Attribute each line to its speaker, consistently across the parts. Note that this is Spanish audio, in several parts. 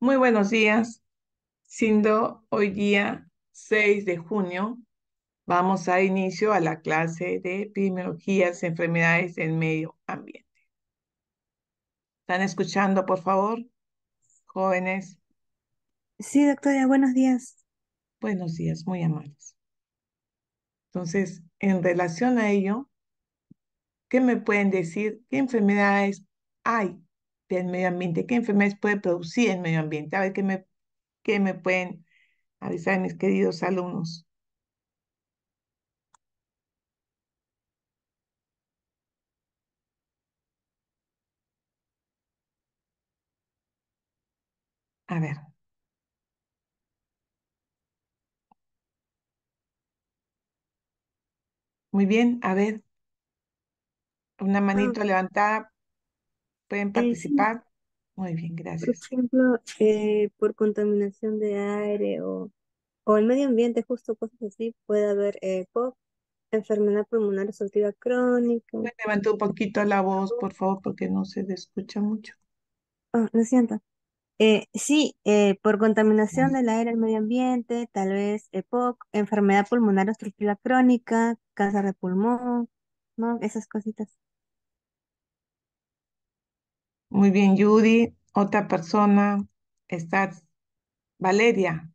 Speaker 1: Muy buenos días. Siendo hoy día 6 de junio, vamos a inicio a la clase de epidemiologías de enfermedades en medio ambiente. ¿Están escuchando, por favor, jóvenes? Sí, doctora, buenos días. Buenos días, muy amables. Entonces, en relación a ello, ¿qué me pueden decir? ¿Qué enfermedades hay del medio ambiente, qué enfermedades puede producir el medio ambiente. A ver qué me, qué me pueden avisar mis queridos alumnos. A ver. Muy bien, a ver. Una manito levantada Pueden participar. Muy bien, gracias. por ejemplo,
Speaker 2: eh, por contaminación de aire o, el medio ambiente, justo cosas así, puede haber eh, enfermedad pulmonar obstructiva crónica. Me
Speaker 1: levanté un poquito la voz, por favor, porque no se escucha mucho. Ah, lo siento. Eh,
Speaker 2: sí, eh, por contaminación del aire el medio ambiente, tal vez EPOC, enfermedad pulmonar obstructiva crónica, cáncer de pulmón, ¿no? Esas cositas.
Speaker 1: Muy bien, Judy. Otra persona, está. Valeria.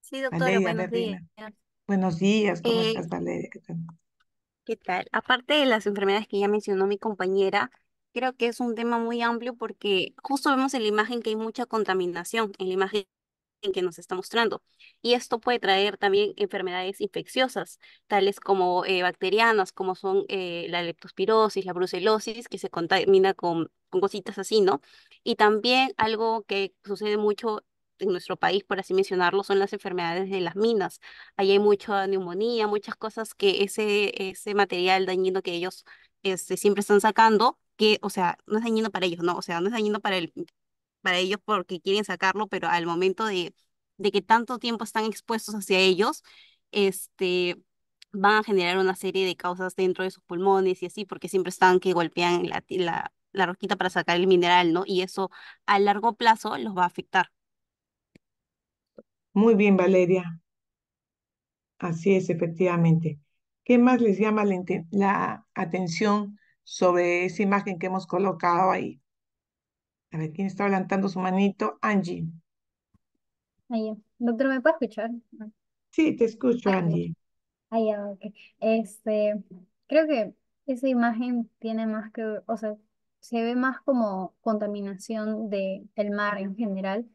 Speaker 2: Sí, doctora, buenos días.
Speaker 1: Buenos días, ¿cómo eh, estás, Valeria? ¿Qué tal?
Speaker 2: ¿Qué tal? Aparte de las enfermedades que ya mencionó mi compañera, creo que es un tema muy amplio porque justo vemos en la imagen que hay mucha contaminación, en la imagen en que nos está mostrando. Y esto puede traer también enfermedades infecciosas, tales como eh, bacterianas, como son eh, la leptospirosis, la brucelosis, que se contamina con, con cositas así, ¿no? Y también algo que sucede mucho en nuestro país, por así mencionarlo, son las enfermedades de las minas. Ahí hay mucha neumonía, muchas cosas que ese, ese material dañino que ellos este, siempre están sacando, que, o sea, no es dañino para ellos, ¿no? O sea, no es dañino para el para ellos porque quieren sacarlo, pero al momento de, de que tanto tiempo están expuestos hacia ellos, este, van a generar una serie de causas dentro de sus pulmones y así, porque siempre están que golpean la, la, rosquita para sacar el mineral, ¿no? Y eso a largo plazo los
Speaker 1: va a afectar. Muy bien, Valeria. Así es, efectivamente. ¿Qué más les llama la atención sobre esa imagen que hemos colocado ahí? A ver, ¿quién está levantando su manito? Angie.
Speaker 3: Ahí, doctor, ¿me puede escuchar?
Speaker 1: Sí, te escucho, ah, Angie.
Speaker 3: Ahí, ok. Este, creo que esa imagen tiene más que, o sea, se ve más como contaminación de, del mar en general.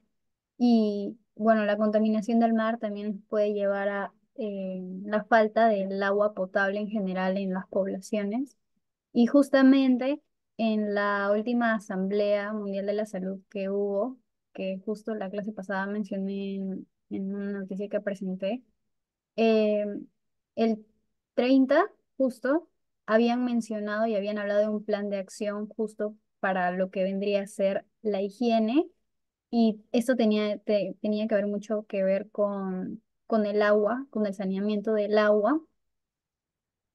Speaker 3: Y bueno, la contaminación del mar también puede llevar a eh, la falta del agua potable en general en las poblaciones. Y justamente en la última Asamblea Mundial de la Salud que hubo, que justo la clase pasada mencioné en, una noticia que presenté, em, el 30 justo habían mencionado y habían hablado de un plan de acción justo para lo que vendría a ser la higiene y esto tenía, tenía que ver mucho que ver con, con el agua, con el saneamiento del agua,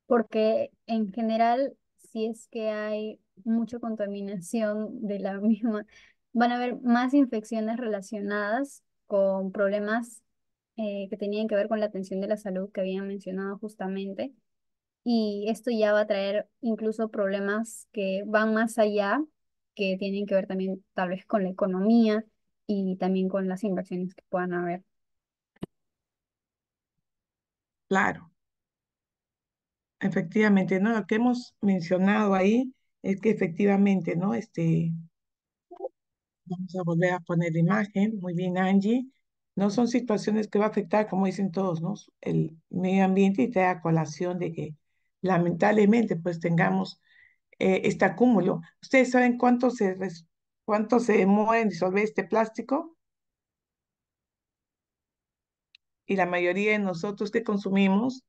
Speaker 3: porque en general si es que hay mucha contaminación de la misma, van a haber más infecciones relacionadas con problemas eh, que tenían que ver con la atención de la salud que habían mencionado justamente. Y esto ya va a traer incluso problemas que van más allá, que tienen que ver también tal vez con la economía y también con las inversiones que puedan haber.
Speaker 1: Claro. Efectivamente, ¿no? Lo que hemos mencionado ahí es que efectivamente, ¿no? Este, vamos a volver a poner imagen. Muy bien, Angie. No son situaciones que va a afectar, como dicen todos, ¿no? El medio ambiente y trae a colación de que lamentablemente pues tengamos eh, este acúmulo. ¿Ustedes saben cuánto se, cuánto se demora en disolver este plástico? Y la mayoría de nosotros que consumimos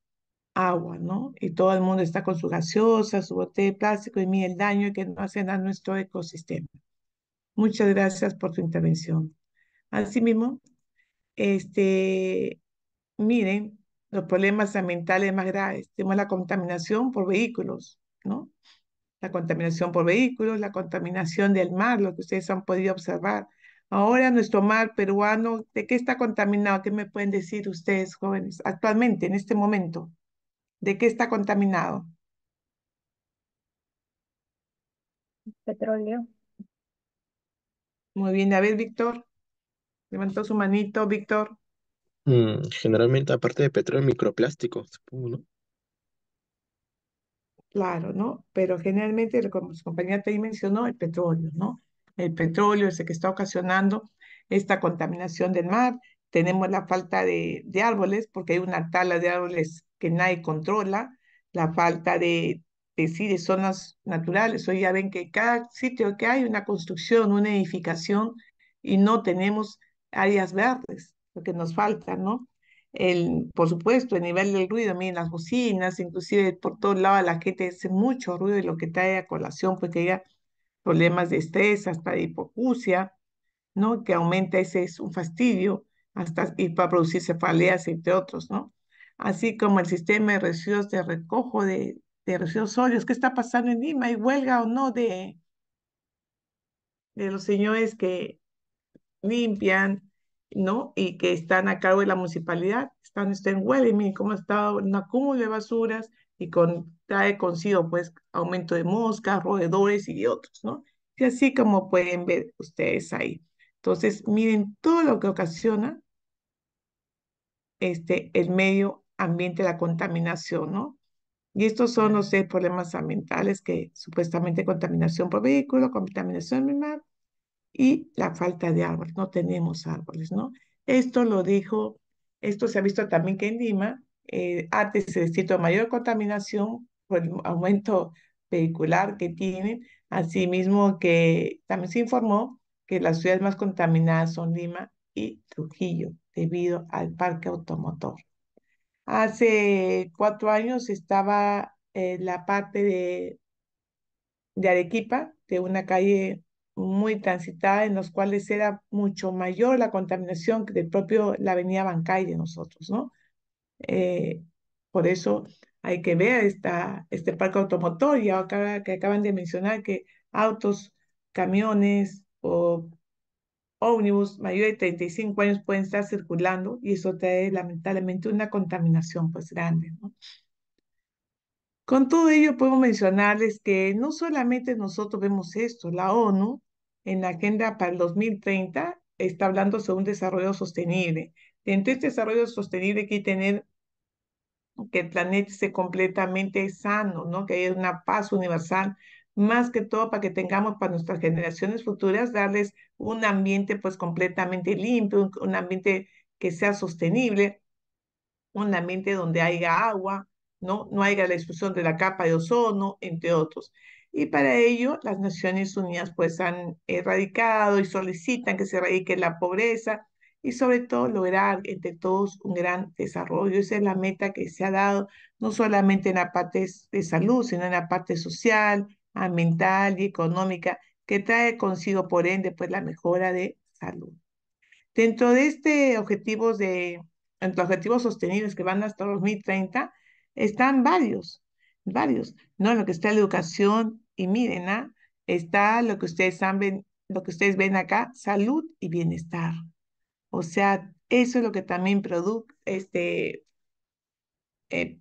Speaker 1: agua, ¿no? Y todo el mundo está con su gaseosa, su botella de plástico y mira el daño que no hacen a nuestro ecosistema. Muchas gracias por tu intervención. Asimismo, este, miren, los problemas ambientales más graves. Tenemos la contaminación por vehículos, ¿no? La contaminación por vehículos, la contaminación del mar, lo que ustedes han podido observar. Ahora nuestro mar peruano, ¿de qué está contaminado? ¿Qué me pueden decir ustedes, jóvenes, actualmente, en este momento? ¿De qué está contaminado? Petróleo. Muy bien, a ver, Víctor. Levantó su manito, Víctor.
Speaker 3: Mm, generalmente, aparte de petróleo,
Speaker 2: microplástico,
Speaker 1: supongo, ¿no? Claro, ¿no? Pero generalmente, como su compañera te mencionó, el petróleo, ¿no? El petróleo es el que está ocasionando esta contaminación del mar. Tenemos la falta de árboles, porque hay una tala de árboles que nadie controla, la falta de, de zonas naturales. Hoy ya ven que cada sitio que hay una construcción, una edificación, y no tenemos áreas verdes, lo que nos falta, ¿no? El, por supuesto, el nivel del ruido, miren las bocinas, inclusive por todos lados la gente hace mucho ruido y lo que trae a colación, porque que problemas de estrés, hasta de hipocucia, ¿no? Que aumenta ese es un fastidio, hasta ir para producir cefaleas, entre otros, ¿no? así como el sistema de residuos de recojo de, residuos sólidos. ¿Qué está pasando en Lima? ¿Hay huelga o no de, de los señores que limpian, ¿no? Y que están a cargo de la municipalidad. Están, en huelga y miren cómo ha estado un acúmulo de basuras y con, trae consigo, pues, aumento de moscas, roedores y otros, ¿no? Y así como pueden ver ustedes ahí. Entonces, miren todo lo que ocasiona este, el medio ambiente, la contaminación, ¿no? Y estos son los seis problemas ambientales que supuestamente contaminación por vehículo, contaminación mar, y la falta de árboles. No tenemos árboles, ¿no? Esto lo dijo, esto se ha visto también que en Lima, eh, antes se distrito mayor contaminación por el aumento vehicular que tienen, asimismo que también se informó que las ciudades más contaminadas son Lima y Trujillo debido al parque automotor. Hace cuatro años estaba la parte de, Arequipa, de una calle muy transitada en los cuales era mucho mayor la contaminación que del propio la avenida Bancay de nosotros, ¿no? Eh, por eso hay que ver esta, este parque automotor y que acaban de mencionar que autos, camiones o ómnibus mayor de 35 años pueden estar circulando y eso trae lamentablemente una contaminación pues grande. ¿no? Con todo ello puedo mencionarles que no solamente nosotros vemos esto, la ONU en la Agenda para el 2030 está hablando sobre un desarrollo sostenible. Dentro de este desarrollo sostenible hay que tener que el planeta esté completamente sano, ¿no? que haya una paz universal más que todo para que tengamos para nuestras generaciones futuras, darles un ambiente pues completamente limpio, un, ambiente que sea sostenible, un ambiente donde haya agua, ¿no? no haya la expulsión de la capa de ozono, entre otros. Y para ello las Naciones Unidas pues han erradicado y solicitan que se erradique la pobreza y sobre todo lograr entre todos un gran desarrollo. Esa es la meta que se ha dado no solamente en la parte de salud, sino en la parte social, ambiental ah, y económica que trae consigo, por ende, pues la mejora de salud. Dentro de este objetivos de entre objetivos sostenibles que van hasta 2030 están varios, varios, ¿no? lo que está la educación y miren, ¿ah? está lo que ustedes saben, lo que ustedes ven acá, salud y bienestar. O sea, eso es lo que también produce este, eh,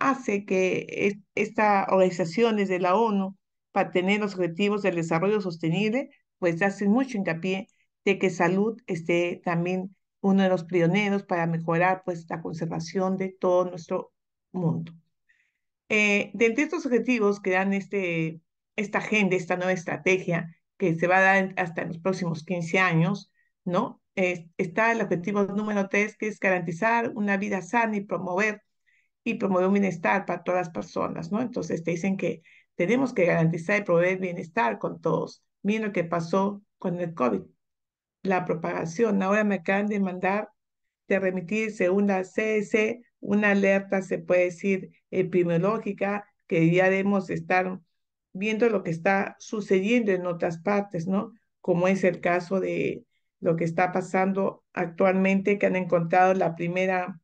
Speaker 1: hace que estas esta organización la ONU para tener los objetivos del desarrollo sostenible, pues hacen mucho hincapié de que salud esté también uno de los pioneros para mejorar pues la conservación de todo nuestro mundo. Eh, de estos objetivos que dan este, esta agenda, esta nueva estrategia que se va a dar hasta los próximos 15 años, ¿no? está el objetivo número tres, que es garantizar una vida sana y promover y promover un bienestar para todas las personas, ¿no? Entonces te dicen que tenemos que garantizar y proveer bienestar con todos. Miren lo que pasó con el COVID. La propagación. Ahora me acaban de mandar, de remitir, según la CS, una alerta, se puede decir, epidemiológica, que ya debemos estar viendo lo que está sucediendo en otras partes, ¿no? Como es el caso de lo que está pasando actualmente, que han encontrado la primera,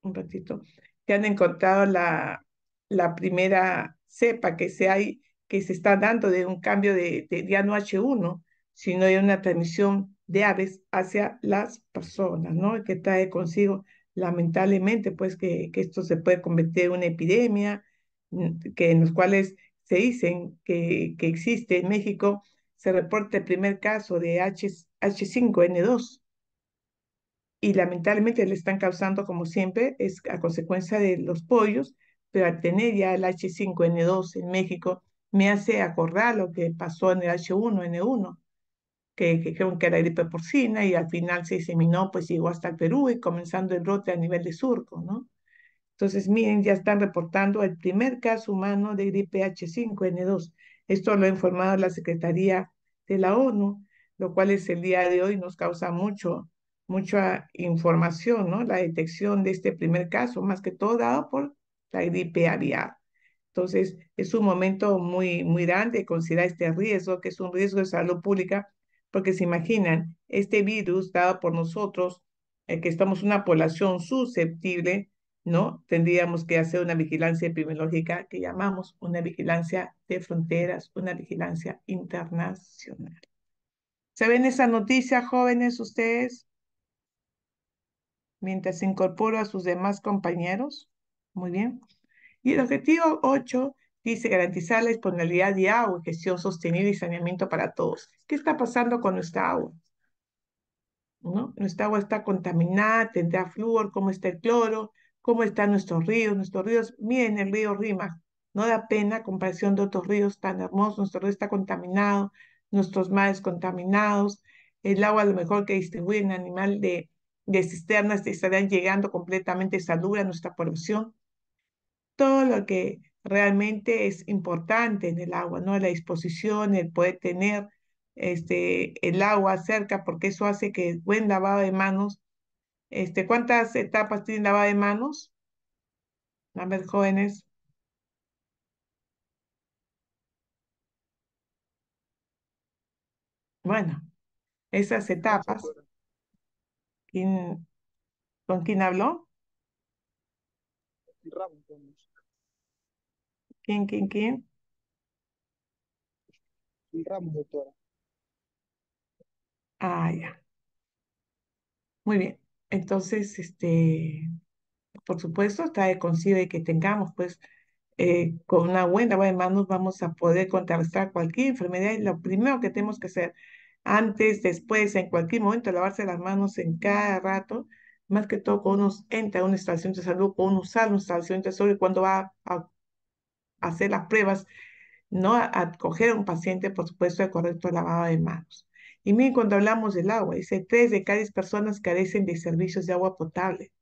Speaker 1: un ratito, que han encontrado la, la primera cepa que se, hay, que se está dando de un cambio de, de ya no H1, sino de una transmisión de aves hacia las personas, ¿no? Que trae consigo, lamentablemente, pues que, esto se puede convertir en una epidemia, mm, que en los cuales se dicen que, que existe en México, se reporta el primer caso de H, H5N2 y lamentablemente le están causando, como siempre, es a consecuencia de los pollos, pero al tener ya el H5N2 en México, me hace acordar lo que pasó en el H1N1, que dijeron que, era gripe porcina y al final se diseminó, pues llegó hasta el Perú y comenzando el brote a nivel de surco, ¿no? Entonces, miren, ya están reportando el primer caso humano de gripe H5N2. Esto lo ha informado la Secretaría de la ONU, lo cual es el día de hoy nos causa mucho, mucha información, ¿no? La detección de este primer caso, más que todo dado por la gripe aviar. Entonces, es un momento muy, muy grande considerar este riesgo, que es un riesgo de salud pública, porque se imaginan, este virus dado por nosotros, eh, que estamos una población susceptible, ¿no? Tendríamos que hacer una vigilancia epidemiológica que llamamos una vigilancia de fronteras, una vigilancia internacional. ¿Se ven esa noticia, jóvenes, ustedes? Mientras se incorpora a sus demás compañeros. Muy bien. Y el objetivo 8 dice garantizar la disponibilidad de agua, gestión sostenible y saneamiento para todos. ¿Qué está pasando con nuestra agua? ¿No? Nuestra agua está contaminada, tendrá flúor, cómo está el cloro, cómo están nuestros ríos. Nuestros ríos, miren el río Rima, no da pena comparación de otros ríos tan hermosos. Nuestro río está contaminado, nuestros mares contaminados, el agua a lo mejor que distribuyen animal de, de cisternas estarán llegando completamente salud a nuestra población todo lo que realmente es importante en el agua, ¿no? La disposición, el poder tener este, el agua cerca, porque eso hace que es buen lavado de manos. Este, ¿Cuántas etapas tiene lavado de manos? A ver, jóvenes. Bueno, esas etapas. ¿Con quién habló? ¿Quién, quién, quién?
Speaker 3: El ramo, doctora.
Speaker 1: Ah, ya. Muy bien. Entonces, este, por supuesto, está concibe que tengamos, pues, eh, con una buena lavada de manos vamos a poder contrarrestar cualquier enfermedad. Y lo primero que tenemos que hacer antes, después, en cualquier momento, lavarse las manos en cada rato más que todo cuando uno entra a una estación de salud, cuando uno sale una estación de salud cuando va a, hacer las pruebas, no a, a, coger un paciente, por supuesto, de correcto lavado de manos. Y miren, cuando hablamos del agua, dice, tres de cada diez personas carecen de servicios de agua potable.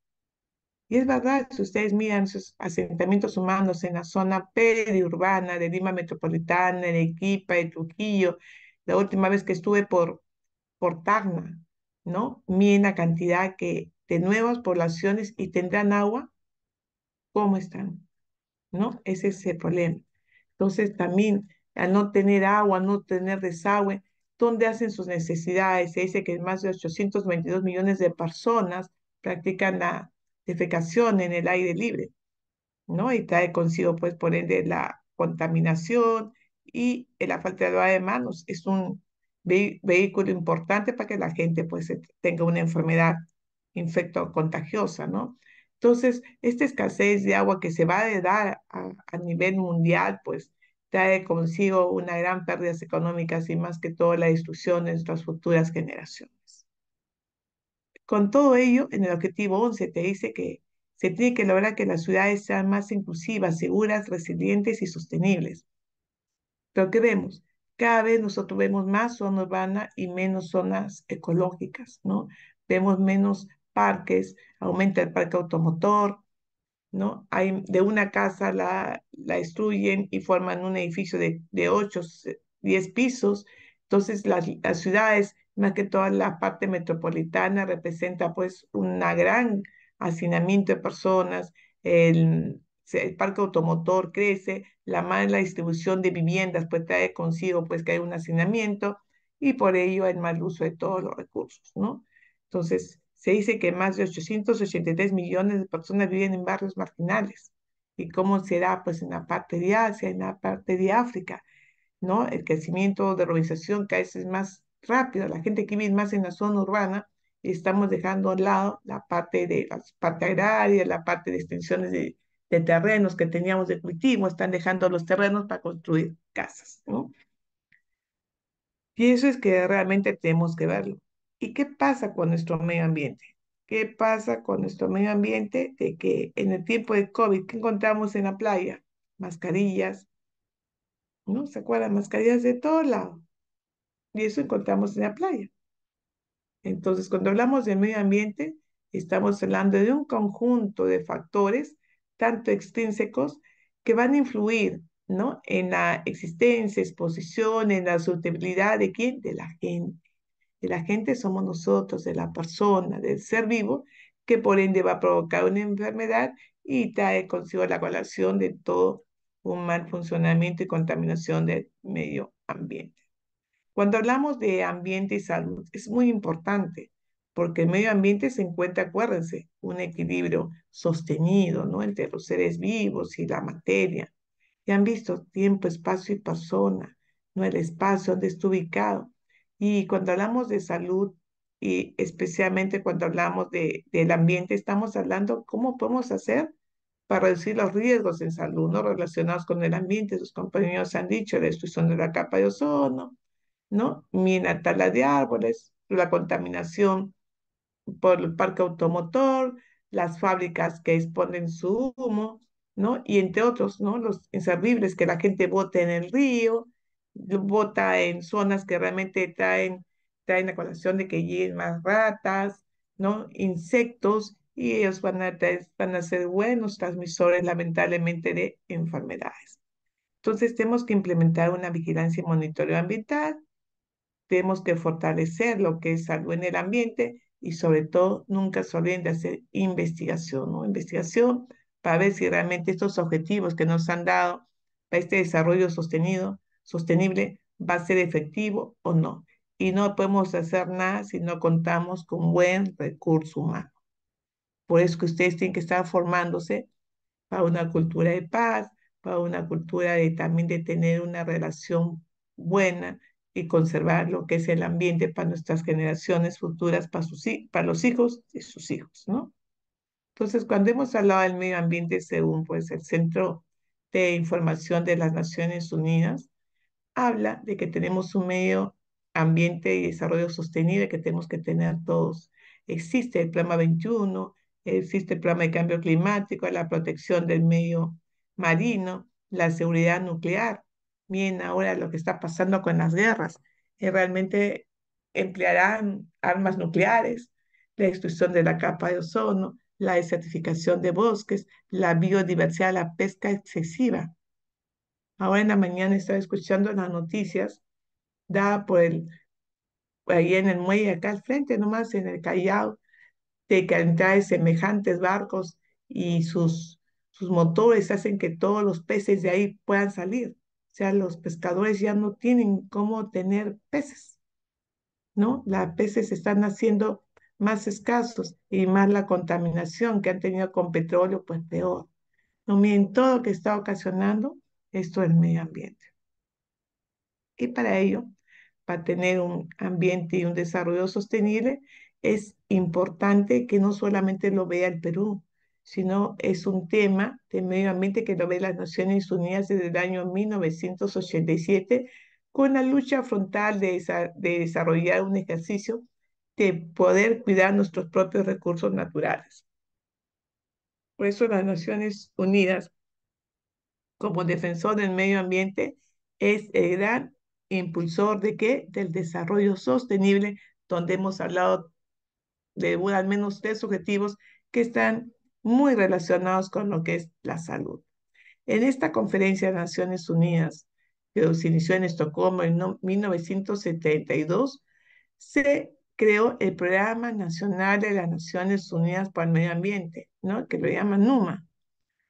Speaker 1: Y es verdad, si ustedes miran sus asentamientos humanos en la zona periurbana de Lima Metropolitana, de Equipa, de Trujillo, la última vez que estuve por, por Tacna, ¿no? Miren la cantidad que de nuevas poblaciones y tendrán agua, ¿cómo están? ¿No? Ese es el problema. Entonces también al no tener agua, no tener desagüe, ¿dónde hacen sus necesidades? Se dice que más de 822 millones de personas practican la defecación en el aire libre, ¿no? Y trae consigo, pues, por ende, la contaminación y la falta de agua de manos. Es un vehículo importante para que la gente, pues, tenga una enfermedad infecto contagiosa, ¿no? Entonces, esta escasez de agua que se va a dar a, nivel mundial, pues trae consigo una gran pérdida económica y más que todo la destrucción de nuestras futuras generaciones. Con todo ello, en el objetivo 11 te dice que se tiene que lograr que las ciudades sean más inclusivas, seguras, resilientes y sostenibles. Pero ¿qué vemos? Cada vez nosotros vemos más zona urbana y menos zonas ecológicas, ¿no? Vemos menos parques, aumenta el parque automotor, ¿no? Hay, de una casa la, la destruyen y forman un edificio de, de 8, 10 pisos. Entonces las, ciudades, más que toda la parte metropolitana, representa pues un gran hacinamiento de personas, el, el parque automotor crece, la mala distribución de viviendas pues trae consigo pues que hay un hacinamiento y por ello hay mal uso de todos los recursos, ¿no? Entonces, se dice que más de 883 millones de personas viven en barrios marginales. ¿Y cómo será? Pues en la parte de Asia, en la parte de África, ¿no? El crecimiento de urbanización cada vez es más rápido. La gente que vive más en la zona urbana estamos dejando a lado la parte de la parte agraria, la parte de extensiones de, terrenos que teníamos de cultivo, están dejando los terrenos para construir casas, ¿no? Y eso es que realmente tenemos que verlo. ¿Y qué pasa con nuestro medio ambiente? ¿Qué pasa con nuestro medio ambiente de que en el tiempo de COVID, ¿qué encontramos en la playa? Mascarillas, ¿no? ¿Se acuerdan? Mascarillas de todos lados. Y eso encontramos en la playa. Entonces, cuando hablamos del medio ambiente, estamos hablando de un conjunto de factores, tanto extrínsecos, que van a influir ¿no? en la existencia, exposición, en la sostenibilidad de quién? De la gente de la gente somos nosotros, de la persona, del ser vivo, que por ende va a provocar una enfermedad y trae consigo la colación de todo un mal funcionamiento y contaminación del medio ambiente. Cuando hablamos de ambiente y salud, es muy importante porque el medio ambiente se encuentra, acuérdense, un equilibrio sostenido ¿no? entre los seres vivos y la materia. Ya han visto tiempo, espacio y persona, no el espacio donde está ubicado, y cuando hablamos de salud, y especialmente cuando hablamos de, del ambiente, estamos hablando cómo podemos hacer para reducir los riesgos en salud ¿no? relacionados con el ambiente. Sus compañeros han dicho la destrucción de la capa de ozono, ¿no? la tala de árboles, la contaminación por el parque automotor, las fábricas que exponen su humo, ¿no? y entre otros, ¿no? los inservibles que la gente bote en el río, bota en zonas que realmente traen, traen la colación de que lleguen más ratas, ¿no? Insectos, y ellos van a, van a ser buenos transmisores, lamentablemente, de enfermedades. Entonces, tenemos que implementar una vigilancia y monitoreo ambiental, tenemos que fortalecer lo que es salud en el ambiente y sobre todo nunca se olviden de hacer investigación, ¿no? Investigación para ver si realmente estos objetivos que nos han dado para este desarrollo sostenido sostenible va a ser efectivo o no. Y no podemos hacer nada si no contamos con buen recurso humano. Por eso que ustedes tienen que estar formándose para una cultura de paz, para una cultura de también de tener una relación buena y conservar lo que es el ambiente para nuestras generaciones futuras, para, sus, para los hijos y sus hijos, ¿no? Entonces, cuando hemos hablado del medio ambiente, según pues el Centro de Información de las Naciones Unidas, habla de que tenemos un medio ambiente y desarrollo sostenible que tenemos que tener todos. Existe el Plan 21, existe el Plan de Cambio Climático, la protección del medio marino, la seguridad nuclear. Bien, ahora lo que está pasando con las guerras. Eh, realmente emplearán armas nucleares, la destrucción de la capa de ozono, la desertificación de bosques, la biodiversidad, la pesca excesiva. Ahora en la mañana estaba escuchando las noticias dada por el, ahí en el muelle acá al frente, nomás en el Callao, de que de semejantes barcos y sus, sus motores hacen que todos los peces de ahí puedan salir. O sea, los pescadores ya no tienen cómo tener peces, ¿no? Las peces están haciendo más escasos y más la contaminación que han tenido con petróleo, pues peor. No miren todo lo que está ocasionando esto el medio ambiente. Y para ello, para tener un ambiente y un desarrollo sostenible, es importante que no solamente lo vea el Perú, sino es un tema de medio ambiente que lo ve las Naciones Unidas desde el año 1987 con la lucha frontal de desarrollar un ejercicio de poder cuidar nuestros propios recursos naturales. Por eso las Naciones Unidas como defensor del medio ambiente es el gran impulsor de que Del desarrollo sostenible, donde hemos hablado de al menos tres objetivos que están muy relacionados con lo que es la salud. En esta conferencia de Naciones Unidas, que se inició en Estocolmo en 1972, se creó el Programa Nacional de las Naciones Unidas para el Medio Ambiente, ¿no? que lo llaman NUMA,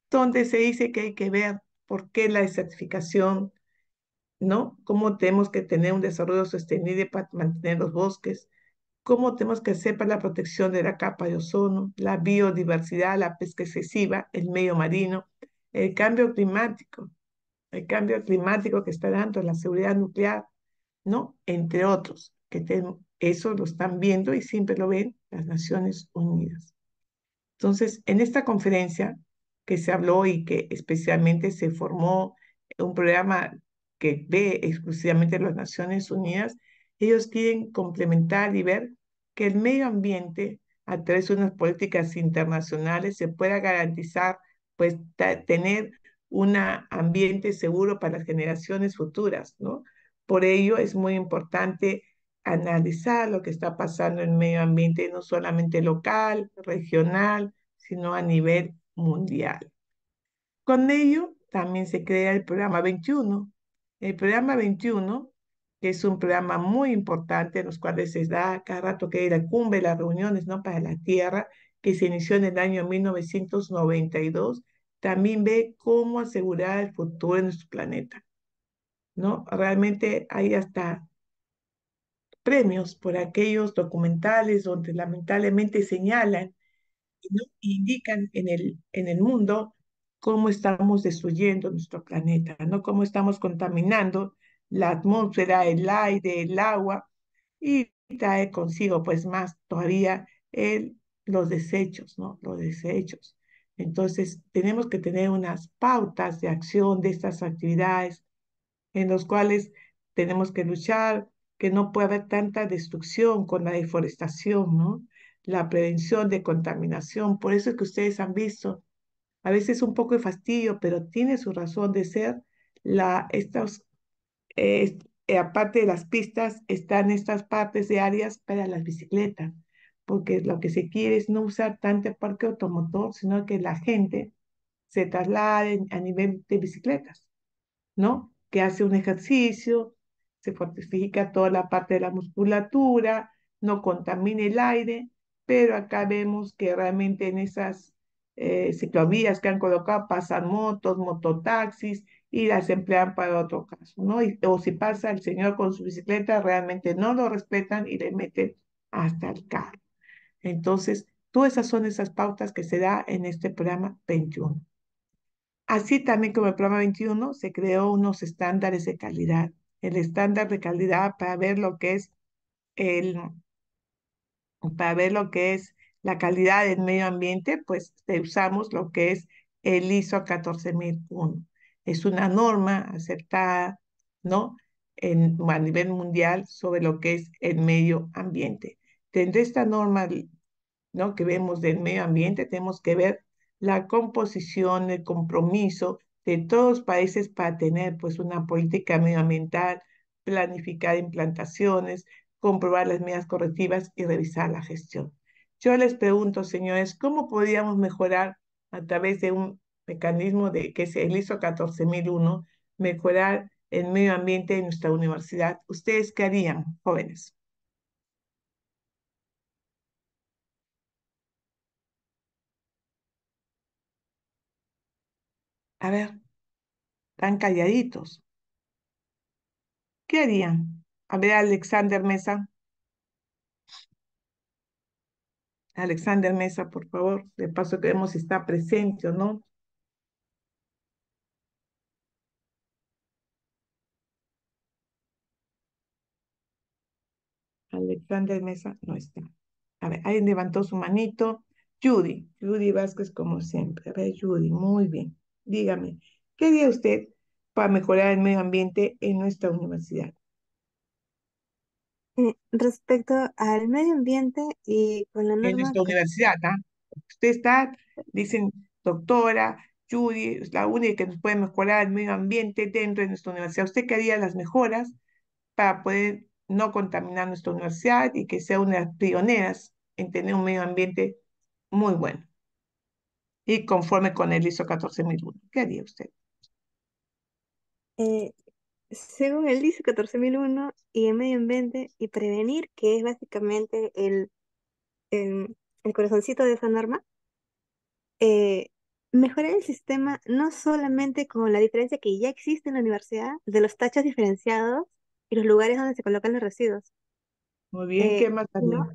Speaker 1: donde se dice que hay que ver ¿Por qué la desertificación? ¿No? ¿Cómo tenemos que tener un desarrollo sostenible para mantener los bosques? ¿Cómo tenemos que hacer para la protección de la capa de ozono, la biodiversidad, la pesca excesiva, el medio marino, el cambio climático, el cambio climático que está dando la seguridad nuclear, ¿no? Entre otros, que eso lo están viendo y siempre lo ven las Naciones Unidas. Entonces, en esta conferencia que se habló y que especialmente se formó un programa que ve exclusivamente las Naciones Unidas, ellos quieren complementar y ver que el medio ambiente a través de unas políticas internacionales se pueda garantizar, pues tener un ambiente seguro para las generaciones futuras, ¿no? Por ello es muy importante analizar lo que está pasando en el medio ambiente, no solamente local, regional, sino a nivel mundial. Con ello, también se crea el programa 21. El programa 21, que es un programa muy importante en los cuales se da cada rato que hay la cumbre, las reuniones ¿no? para la Tierra, que se inició en el año 1992, también ve cómo asegurar el futuro de nuestro planeta. ¿no? Realmente hay hasta premios por aquellos documentales donde lamentablemente señalan indican en el, en el mundo cómo estamos destruyendo nuestro planeta, ¿no? cómo estamos contaminando la atmósfera, el aire, el agua, y trae consigo pues más todavía el, los desechos, ¿no? los desechos. Entonces tenemos que tener unas pautas de acción de estas actividades en las cuales tenemos que luchar, que no pueda haber tanta destrucción con la deforestación, ¿no? la prevención de contaminación. Por eso es que ustedes han visto, a veces un poco de fastidio, pero tiene su razón de ser. La, estas, eh, aparte de las pistas, están estas partes de áreas para las bicicletas, porque lo que se quiere es no usar tanto parque automotor, sino que la gente se traslade a nivel de bicicletas, ¿no? Que hace un ejercicio, se fortifica toda la parte de la musculatura, no contamine el aire pero acá vemos que realmente en esas eh, ciclovías que han colocado pasan motos, mototaxis y las emplean para otro caso, ¿no? o si pasa el señor con su bicicleta, realmente no lo respetan y le meten hasta el carro. Entonces, todas esas son esas pautas que se da en este programa 21. Así también como el programa 21 se creó unos estándares de calidad. El estándar de calidad para ver lo que es el, para ver lo que es la calidad del medio ambiente, pues usamos lo que es el ISO 14001. Es una norma aceptada, ¿no? a nivel mundial sobre lo que es el medio ambiente. Dentro esta norma, ¿no? Que vemos del medio ambiente, tenemos que ver la composición, el compromiso de todos los países para tener, pues, una política medioambiental, planificar implantaciones, comprobar las medidas correctivas y revisar la gestión. Yo les pregunto, señores, ¿cómo podríamos mejorar a través de un mecanismo de, que es el ISO 14001, mejorar el medio ambiente de nuestra universidad? ¿Ustedes qué harían, jóvenes? A ver, tan calladitos. ¿Qué harían? A ver, Alexander Mesa. Alexander Mesa, por favor. De paso que si está presente o no. Alexander Mesa no está. A ver, alguien levantó su manito. Judy, Judy Vázquez como siempre. A ver, Judy, muy bien. Dígame, ¿qué diría usted para mejorar el medio ambiente en nuestra universidad? Eh, respecto al medio ambiente y con la En nuestra universidad, ¿ah? Usted está, dicen, doctora, Judy, la única que nos puede mejorar el medio ambiente dentro de nuestra universidad. ¿Usted qué haría las mejoras para poder no contaminar nuestra universidad y que sea una de las pioneras en tener un medio ambiente muy bueno? Y conforme con el ISO 14001. ¿Qué haría usted? Eh,
Speaker 2: según el ISO 14001 y el medio ambiente y prevenir, que es básicamente el, em, el, corazoncito de esa norma, eh, mejorar el sistema no solamente con la diferencia que ya existe en la universidad de los tachos diferenciados y los lugares donde se colocan los residuos.
Speaker 1: Muy bien, eh, ¿qué más no,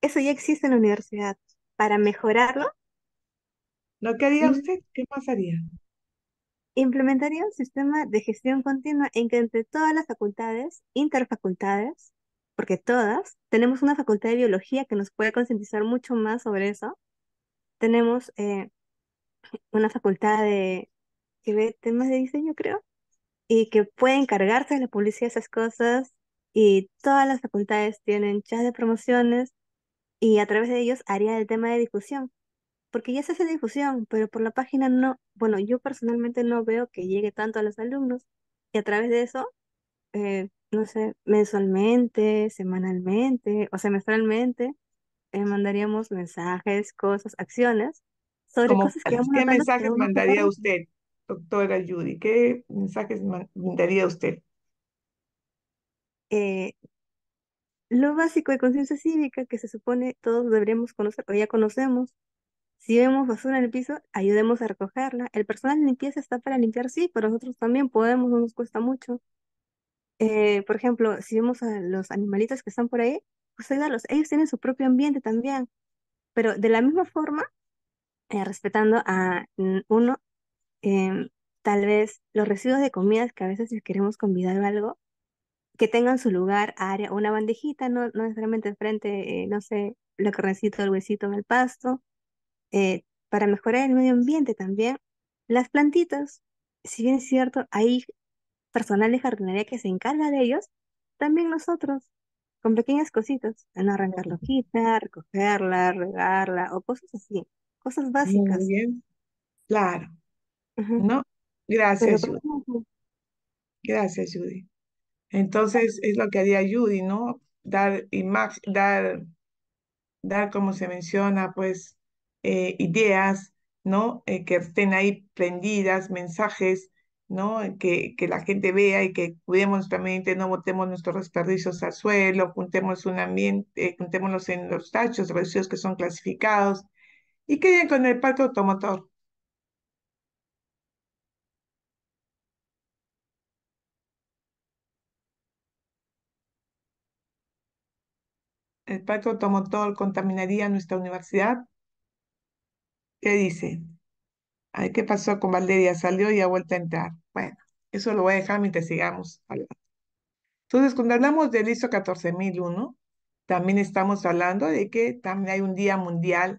Speaker 2: Eso ya existe en la universidad. Para mejorarlo.
Speaker 1: ¿No quería mm, usted?
Speaker 2: ¿Qué más haría? implementaría un sistema de gestión continua en que entre todas las facultades, interfacultades, porque todas, tenemos una facultad de biología que nos puede concientizar mucho más sobre eso. Tenemos eh, una facultad de que ve temas de diseño, creo, y que puede encargarse de la publicidad de esas cosas. Y todas las facultades tienen chats de promociones y a través de ellos haría el tema de discusión porque ya se hace difusión, pero por la página no, bueno, yo personalmente no veo que llegue tanto a los alumnos y a través de eso, eh, no sé, mensualmente, semanalmente o semestralmente, eh, mandaríamos mensajes, cosas, acciones sobre cosas que ¿Qué mensajes mandaría usted,
Speaker 1: doctora Judy? ¿Qué mensajes mandaría usted? Eh, lo básico de
Speaker 2: conciencia cívica que se supone todos deberíamos conocer o ya conocemos, si vemos basura en el piso, ayudemos a recogerla. El personal de limpieza está para limpiar, sí, pero nosotros también podemos, no nos cuesta mucho. Eh, por ejemplo, si vemos a los animalitos que están por ahí, pues ayudarlos. Ellos tienen su propio ambiente también. Pero de la misma forma, eh, respetando a uno, em, tal vez los residuos de comidas que a veces si queremos convidar algo, que tengan su lugar, área, una bandejita, no, no necesariamente enfrente, eh, no sé, la carnecita, el huesito en el pasto, eh, para mejorar el medio ambiente también, las plantitas, si bien es cierto, hay personal de jardinería que se encarga de ellos, también nosotros, con pequeñas cositas, en arrancar hojita, recogerla, regarla, o cosas así,
Speaker 1: cosas básicas. Muy bien, claro. ¿No? Gracias, Judy. Gracias, Judy. Entonces, es lo que haría Judy, ¿no? Dar, y Max dar, dar, como se menciona, pues, eh, ideas, ¿no? Eh, que estén ahí prendidas, mensajes, ¿no? Que, la gente vea y que cuidemos nuestra no botemos nuestros desperdicios al suelo, juntemos un ambiente, juntémonos en los tachos, residuos que son clasificados y queden con el parque automotor. El parque automotor contaminaría nuestra universidad, ¿Qué dice? Ay, ¿qué pasó con Valeria? Salió y ha vuelto a entrar. Bueno, eso lo voy a dejar mientras sigamos hablando. Entonces, cuando hablamos del ISO 14001, también estamos hablando de que también hay un día mundial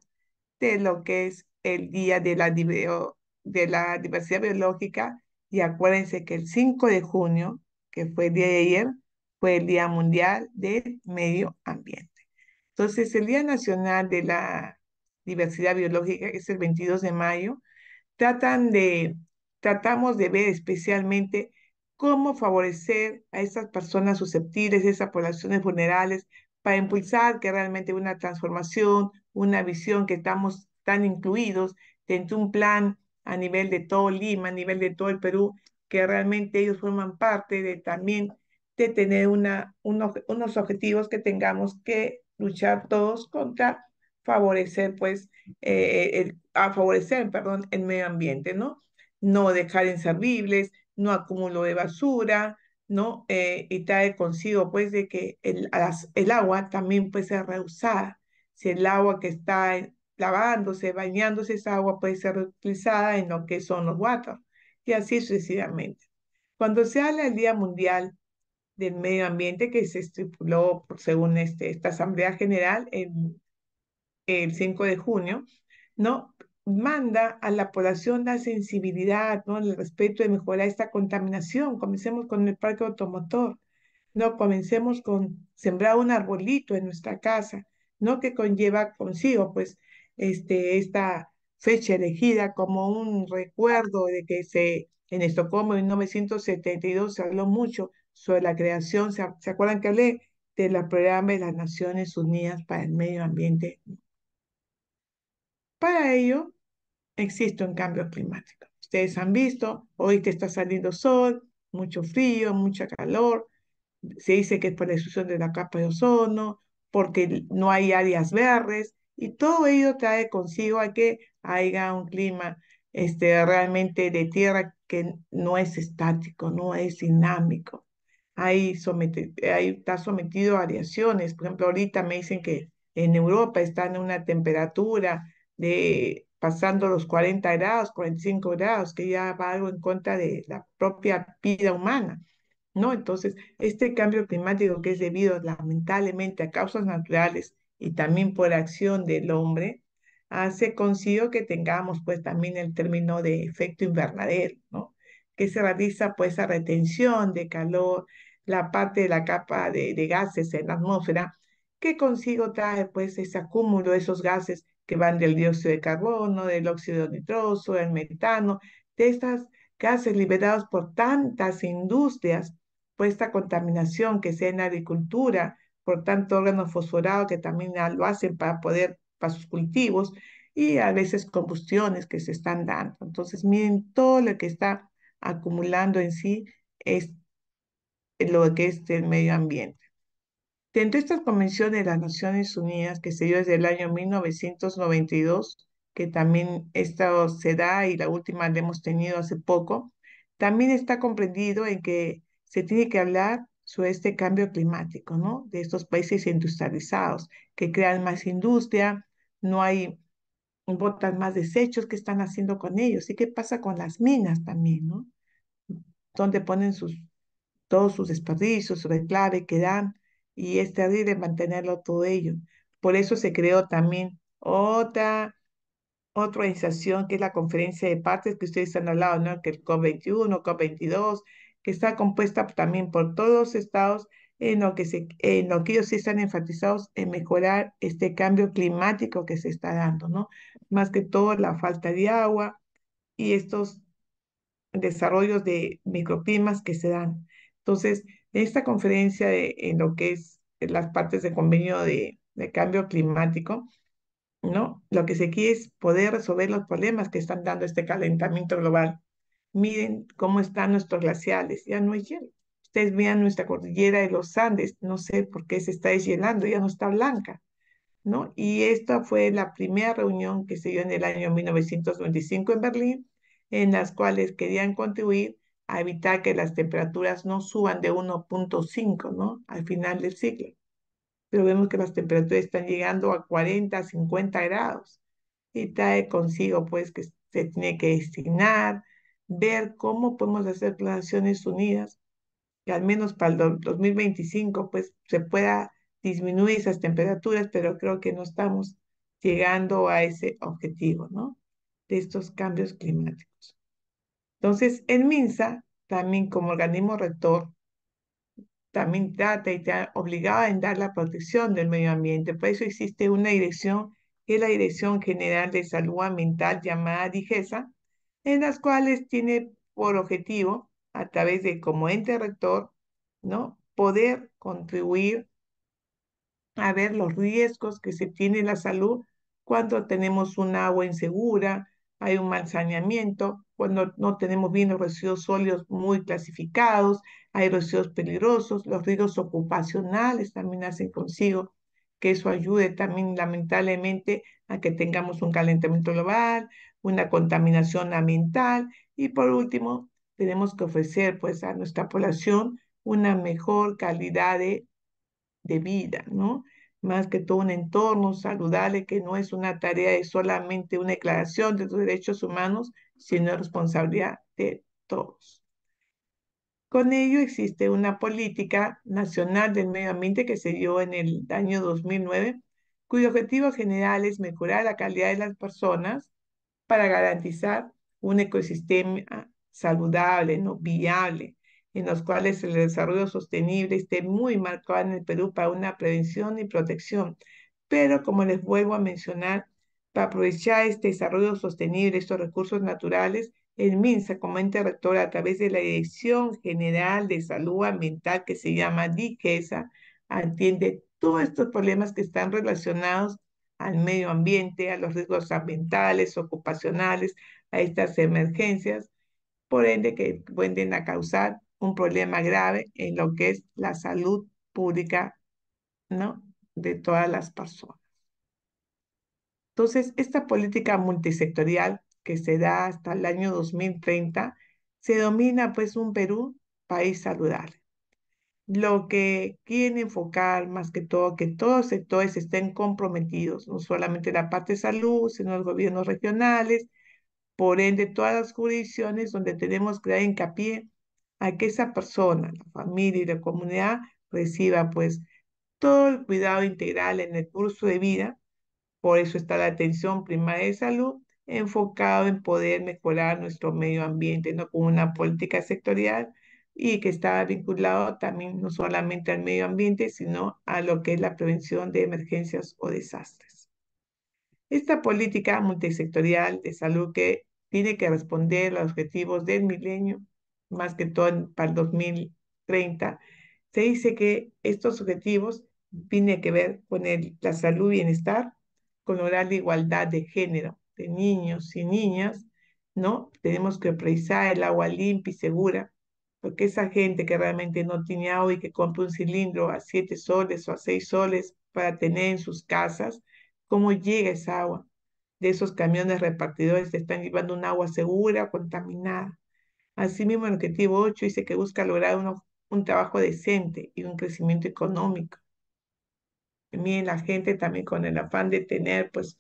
Speaker 1: de lo que es el día de la, de la diversidad biológica. Y acuérdense que el 5 de junio, que fue el día de ayer, fue el Día Mundial del Medio Ambiente. Entonces, el Día Nacional de la diversidad biológica, es el 22 de mayo, tratan de, tratamos de ver especialmente cómo favorecer a esas personas susceptibles, a esas poblaciones vulnerables, para impulsar que realmente una transformación, una visión que estamos tan incluidos dentro de un plan a nivel de todo Lima, a nivel de todo el Perú, que realmente ellos forman parte de también de tener una, unos, unos objetivos que tengamos que luchar todos contra favorecer, pues, eh, eh, el, a favorecer, perdón, el medio ambiente, ¿no? No dejar inservibles, no acumulo de basura, ¿no? Eh, y trae consigo, pues, de que el, el agua también puede ser reusada. Si el agua que está lavándose, bañándose, esa agua puede ser reutilizada en lo que son los water, y así sucesivamente. Cuando se habla del Día Mundial del Medio Ambiente, que se estipuló según este, esta Asamblea General en el 5 de junio, ¿no? Manda a la población la sensibilidad, ¿no? El respeto de mejorar esta contaminación. Comencemos con el parque automotor, ¿no? Comencemos con sembrar un arbolito en nuestra casa, ¿no? Que conlleva consigo, pues, este, esta fecha elegida como un recuerdo de que se, en Estocolmo en 1972 se habló mucho sobre la creación, ¿se, acuerdan que hablé? de la programa de las Naciones Unidas para el Medio Ambiente para ello, existe un cambio climático. Ustedes han visto, hoy te está saliendo sol, mucho frío, mucho calor. Se dice que es por la destrucción de la capa de ozono, porque no hay áreas verdes, y todo ello trae consigo a que haya un clima este, realmente de tierra que no es estático, no es dinámico. Ahí ahí está sometido a variaciones. Por ejemplo, ahorita me dicen que en Europa están en una temperatura de pasando los 40 grados, 45 grados, que ya va algo en contra de la propia vida humana, ¿no? Entonces, este cambio climático que es debido lamentablemente a causas naturales y también por acción del hombre, hace ah, consigo que tengamos pues también el término de efecto invernadero, ¿no? Que se realiza pues esa retención de calor, la parte de la capa de, gases en la atmósfera, que consigo trae pues ese acúmulo de esos gases que van del dióxido de carbono, del óxido nitroso, del metano, de estas gases liberados por tantas industrias, por esta contaminación que sea en la agricultura, por tanto órgano fosforado que también lo hacen para poder, para sus cultivos, y a veces combustiones que se están dando. Entonces, miren todo lo que está acumulando en sí es lo que es el medio ambiente. Dentro de esta Convención de las Naciones Unidas que se dio desde el año 1992, que también esta se da y la última la hemos tenido hace poco, también está comprendido en que se tiene que hablar sobre este cambio climático, ¿no? De estos países industrializados que crean más industria, no hay botan más desechos, ¿qué están haciendo con ellos? ¿Y qué pasa con las minas también, no? Donde ponen sus, todos sus desperdicios, su reclave que dan y es terrible mantenerlo todo ello. Por eso se creó también otra, otra organización que es la conferencia de partes que ustedes han hablado, ¿no? que el COP21, COP22, que está compuesta también por todos los estados en lo que, se, en lo que ellos sí están enfatizados en mejorar este cambio climático que se está dando, ¿no? Más que todo la falta de agua y estos desarrollos de microclimas que se dan. Entonces, esta conferencia en lo que es eh, las partes del convenio de, cambio climático, ¿no? Lo que se quiere es poder resolver los problemas que están dando este calentamiento global. Miren cómo están nuestros glaciales, ya no hay hielo. Ustedes vean nuestra cordillera de los Andes, no sé por qué se está deshielando, ya no está blanca, ¿no? Y esta fue la primera reunión que se dio en el año 1925 en Berlín, en las cuales querían contribuir a evitar que las temperaturas no suban de 1.5, ¿no? Al final del ciclo. Pero vemos que las temperaturas están llegando a 40, 50 grados y trae consigo, pues, que se tiene que destinar, ver cómo podemos hacer plantaciones unidas, que al menos para el 2025, pues, se pueda disminuir esas temperaturas, pero creo que no estamos llegando a ese objetivo, ¿no? De estos cambios climáticos. Entonces, el MINSA, también como organismo rector, también trata y está obligada en dar la protección del medio ambiente. Por eso existe una dirección, que es la Dirección General de Salud Ambiental llamada DIGESA, en las cuales tiene por objetivo, a través de como ente rector, ¿no? poder contribuir a ver los riesgos que se tiene en la salud cuando tenemos un agua insegura, hay un mal saneamiento, cuando pues, no tenemos bien los residuos sólidos muy clasificados, hay residuos peligrosos, los riesgos ocupacionales también hacen consigo que eso ayude también lamentablemente a que tengamos un calentamiento global, una contaminación ambiental y por último tenemos que ofrecer pues a nuestra población una mejor calidad de, de vida, ¿no? más que todo un entorno saludable, que no es una tarea de solamente una declaración de los derechos humanos, sino responsabilidad de todos. Con ello existe una política nacional del medio ambiente que se dio en el año 2009, cuyo objetivo general es mejorar la calidad de las personas para garantizar un ecosistema saludable, no viable, en los cuales el desarrollo sostenible esté muy marcado en el Perú para una prevención y protección. Pero como les vuelvo a mencionar, para aprovechar este desarrollo sostenible, estos recursos naturales, el MINSA como ente rector a través de la Dirección General de Salud Ambiental que se llama DIQESA, atiende todos estos problemas que están relacionados al medio ambiente, a los riesgos ambientales, ocupacionales, a estas emergencias, por ende que pueden causar un problema grave en lo que es la salud pública, ¿no? De todas las personas. Entonces, esta política multisectorial que se da hasta el año 2030, se domina pues un Perú país saludable. Lo que quiere enfocar más que todo, que todos los sectores estén comprometidos, no solamente la parte de salud, sino los gobiernos regionales, por ende todas las jurisdicciones donde tenemos que dar hincapié a que esa persona, la familia y la comunidad reciba pues todo el cuidado integral en el curso de vida. Por eso está la atención primaria de salud enfocado en poder mejorar nuestro medio ambiente, ¿no? como una política sectorial y que está vinculado también no solamente al medio ambiente, sino a lo que es la prevención de emergencias o desastres. Esta política multisectorial de salud que tiene que responder a los objetivos del milenio más que todo para el 2030, se dice que estos objetivos tienen que ver con la salud y bienestar, con lograr la igualdad de género de niños y niñas, ¿no? Tenemos que precisar el agua limpia y segura, porque esa gente que realmente no tiene agua y que compra un cilindro a siete soles o a seis soles para tener en sus casas, ¿cómo llega esa agua? De esos camiones repartidores que están llevando un agua segura, contaminada. Asimismo, el objetivo 8 dice que busca lograr un trabajo decente y un crecimiento económico. También la gente también con el afán de tener, pues,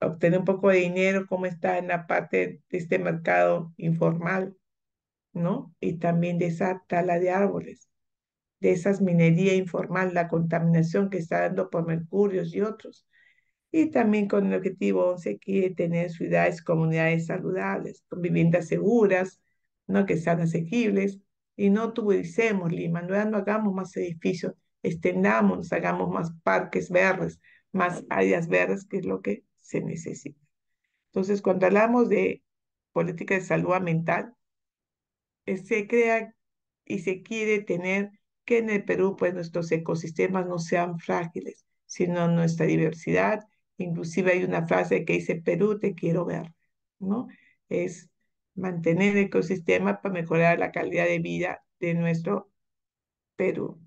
Speaker 1: obtener un poco de dinero, como está en la parte de este mercado informal, ¿no? Y también de esa tala de árboles, de esas minería informal, la contaminación que está dando por mercurios y otros. Y también con el objetivo 11 quiere tener ciudades, comunidades saludables, con viviendas seguras, ¿no? que sean asequibles y no tubericemos, Lima, no, no hagamos más edificios, extendamos, hagamos más parques verdes, más áreas verdes, que es lo que se necesita. Entonces, cuando hablamos de política de salud mental, eh, se crea y se quiere tener que en el Perú pues nuestros ecosistemas no sean frágiles, sino nuestra diversidad. Inclusive hay una frase que dice, Perú, te quiero ver, ¿no? Es mantener el ecosistema para mejorar la calidad de vida de nuestro Perú.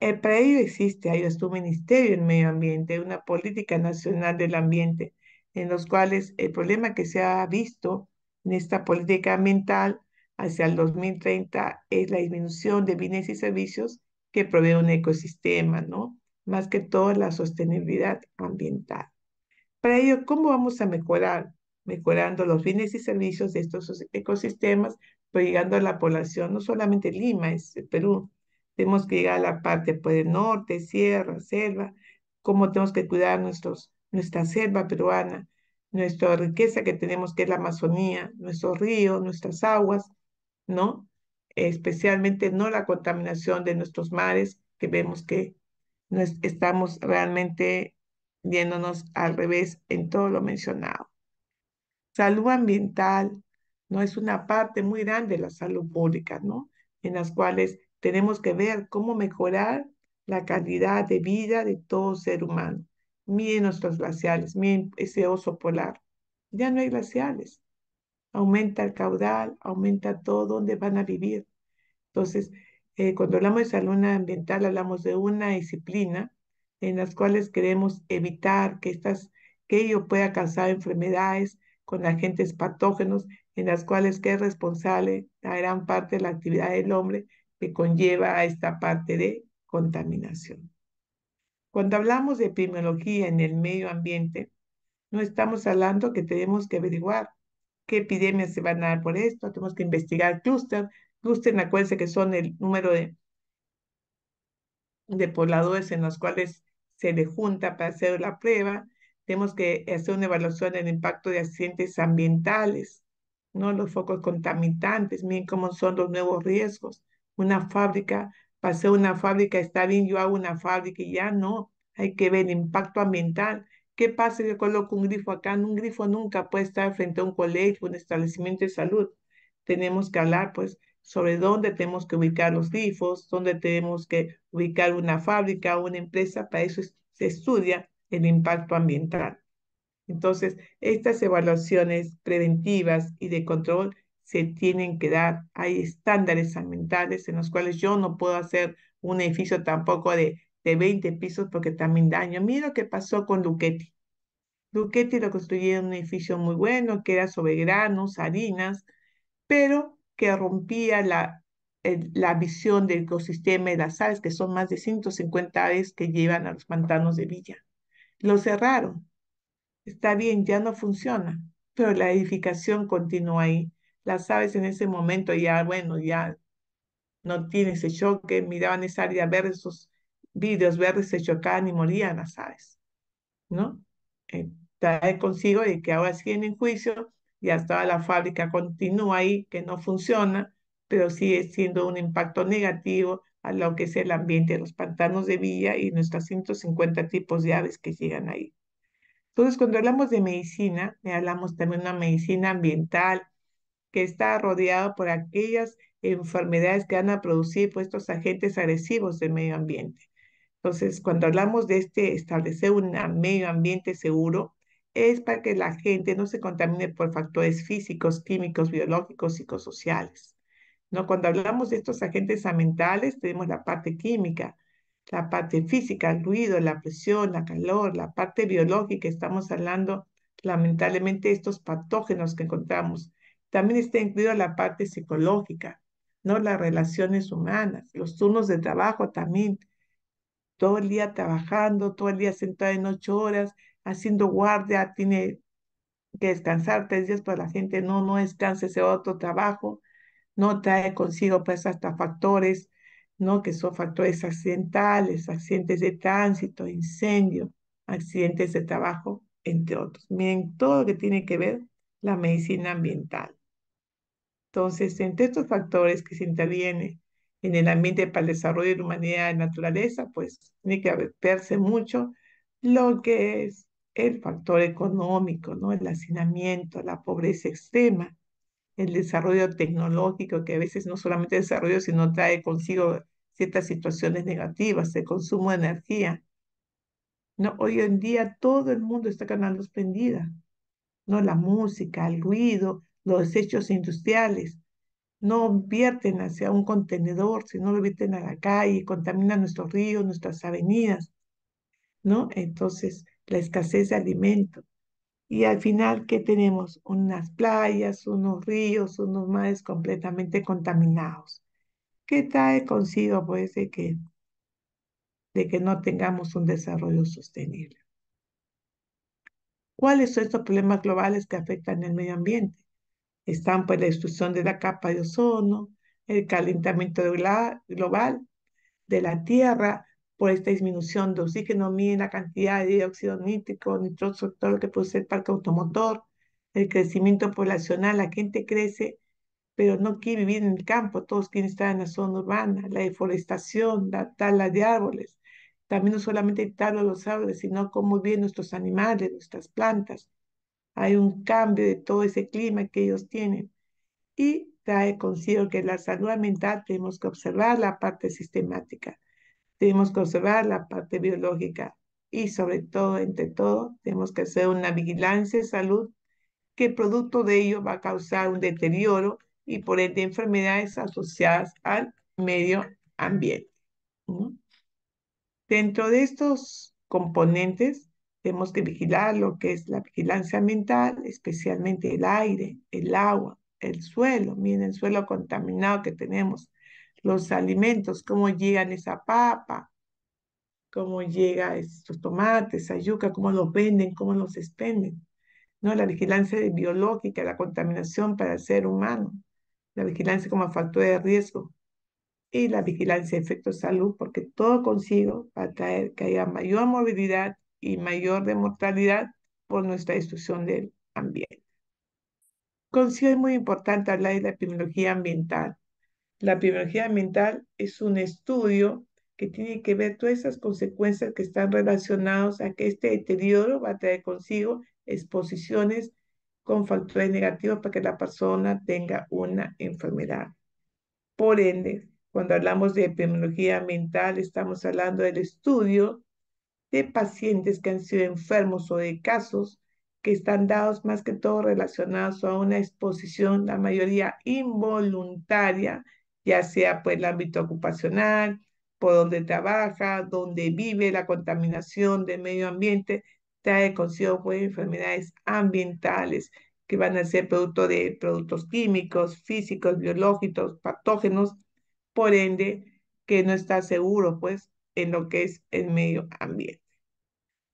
Speaker 1: El para ello existe, hay un Ministerio del Medio Ambiente, una política nacional del ambiente, en los cuales el problema que se ha visto en esta política ambiental hacia el 2030 es la disminución de bienes y servicios que provee un ecosistema, ¿no? Más que todo la sostenibilidad ambiental. Para ello, ¿cómo vamos a mejorar mejorando los bienes y servicios de estos ecosistemas, pero llegando a la población, no solamente Lima, es Perú. Tenemos que llegar a la parte pues, del norte, sierra, selva, cómo tenemos que cuidar nuestros, nuestra selva peruana, nuestra riqueza que tenemos, que es la Amazonía, nuestros ríos, nuestras aguas, ¿no? Especialmente no la contaminación de nuestros mares, que vemos que estamos realmente viéndonos al revés en todo lo mencionado. Salud ambiental, ¿no? Es una parte muy grande de la salud pública, ¿no? En las cuales tenemos que ver cómo mejorar la calidad de vida de todo ser humano. Miren nuestros glaciales, miren ese oso polar. Ya no hay glaciales. Aumenta el caudal, aumenta todo donde van a vivir. Entonces, eh, cuando hablamos de salud ambiental, hablamos de una disciplina en las cuales queremos evitar que, estas, que ello pueda causar enfermedades con agentes patógenos en las cuales que es responsable la gran parte de la actividad del hombre que conlleva a esta parte de contaminación. Cuando hablamos de epidemiología en el medio ambiente, no estamos hablando que tenemos que averiguar qué epidemias se van a dar por esto, tenemos que investigar clúster. Clúster, acuérdense que son el número de, de pobladores en los cuales se le junta para hacer la prueba, tenemos que hacer una evaluación del impacto de accidentes ambientales, ¿no? los focos contaminantes, miren cómo son los nuevos riesgos. Una fábrica, pasé una fábrica, está bien, yo hago una fábrica y ya no, hay que ver el impacto ambiental. ¿Qué pasa si yo coloco un grifo acá? Un grifo nunca puede estar frente a un colegio, un establecimiento de salud. Tenemos que hablar, pues, sobre dónde tenemos que ubicar los grifos, dónde tenemos que ubicar una fábrica, o una empresa, para eso se estudia el impacto ambiental. Entonces, estas evaluaciones preventivas y de control se tienen que dar. Hay estándares ambientales en los cuales yo no puedo hacer un edificio tampoco de, de 20 pisos porque también daño. Mira lo que pasó con Luquetti. Luquetti lo construyeron un edificio muy bueno que era sobre granos, harinas, pero que rompía la, la visión del ecosistema de las aves, que son más de 150 aves que llevan a los pantanos de Villa. Lo cerraron. Está bien, ya no funciona, pero la edificación continúa ahí. Las aves en ese momento ya, bueno, ya no tiene ese choque, miraban esa área ver esos vidrios verdes se chocaban y morían las aves, ¿no? Está trae consigo de que ahora siguen en juicio, ya estaba la fábrica continúa ahí, que no funciona, pero sigue siendo un impacto negativo a lo que es el ambiente de los pantanos de Villa y nuestros 150 tipos de aves que llegan ahí. Entonces, cuando hablamos de medicina, hablamos también de una medicina ambiental que está rodeada por aquellas enfermedades que van a producir por pues, estos agentes agresivos del medio ambiente. Entonces, cuando hablamos de este establecer un medio ambiente seguro, es para que la gente no se contamine por factores físicos, químicos, biológicos, psicosociales. ¿no? Cuando hablamos de estos agentes ambientales, tenemos la parte química, la parte física, el ruido, la presión, la calor, la parte biológica, estamos hablando lamentablemente de estos patógenos que encontramos. También está incluida la parte psicológica, ¿no? Las relaciones humanas, los turnos de trabajo también. Todo el día trabajando, todo el día sentado en ocho horas, haciendo guardia, tiene que descansar tres días, para la gente no, no descansa, se va otro trabajo. ¿no? Trae consigo pues hasta factores, ¿no? Que son factores accidentales, accidentes de tránsito, incendio, accidentes de trabajo, entre otros. Miren todo lo que tiene que ver la medicina ambiental. Entonces, entre estos factores que se intervienen en el ambiente para el desarrollo de la humanidad y la naturaleza, pues tiene que verse mucho lo que es el factor económico, ¿no? El hacinamiento, la pobreza extrema, el desarrollo tecnológico, que a veces no solamente desarrollo, sino trae consigo ciertas situaciones negativas, el consumo de energía. No, hoy en día todo el mundo está con la No la música, el ruido, los desechos industriales. No vierten hacia un contenedor, sino lo vierten a la calle, contaminan nuestros ríos, nuestras avenidas. ¿No? Entonces, la escasez de alimentos. Y al final, ¿qué tenemos? Unas playas, unos ríos, unos mares completamente contaminados. ¿Qué trae consigo, pues, de que, de que no tengamos un desarrollo sostenible? ¿Cuáles son estos problemas globales que afectan el medio ambiente? Están, pues, la destrucción de la capa de ozono, el calentamiento global de la Tierra, por esta disminución de oxígeno, miden la cantidad de dióxido nítrico, nitrógeno, todo lo que puede el parque automotor, el crecimiento poblacional, la gente crece, pero no quiere vivir en el campo, todos quieren estar en la zona urbana, la deforestación, la tala de árboles, también no solamente tala los árboles, sino cómo viven nuestros animales, nuestras plantas. Hay un cambio de todo ese clima que ellos tienen. Y trae consigo que la salud mental tenemos que observar la parte sistemática tenemos que observar la parte biológica y sobre todo, entre todo, tenemos que hacer una vigilancia de salud que producto de ello va a causar un deterioro y por ende enfermedades asociadas al medio ambiente. Dentro de estos componentes, tenemos que vigilar lo que es la vigilancia ambiental, especialmente el aire, el agua, el suelo. Miren el suelo contaminado que tenemos, los alimentos, cómo llegan esa papa, cómo llegan estos tomates, esa yuca, cómo los venden, cómo los expenden. ¿no? La vigilancia biológica, la contaminación para el ser humano, la vigilancia como factor de riesgo y la vigilancia de efectos salud, porque todo consigo va a traer que haya mayor movilidad y mayor de mortalidad por nuestra destrucción del ambiente. Consigo es muy importante hablar de la epidemiología ambiental, la epidemiología mental es un estudio que tiene que ver todas esas consecuencias que están relacionadas a que este deterioro va a traer consigo exposiciones con factores negativos para que la persona tenga una enfermedad. Por ende, cuando hablamos de epidemiología mental, estamos hablando del estudio de pacientes que han sido enfermos o de casos que están dados más que todo relacionados a una exposición, la mayoría involuntaria, ya sea por pues, el ámbito ocupacional, por donde trabaja, donde vive, la contaminación del medio ambiente, trae consigo pues, enfermedades ambientales que van a ser producto de productos químicos, físicos, biológicos, patógenos, por ende que no está seguro pues en lo que es el medio ambiente.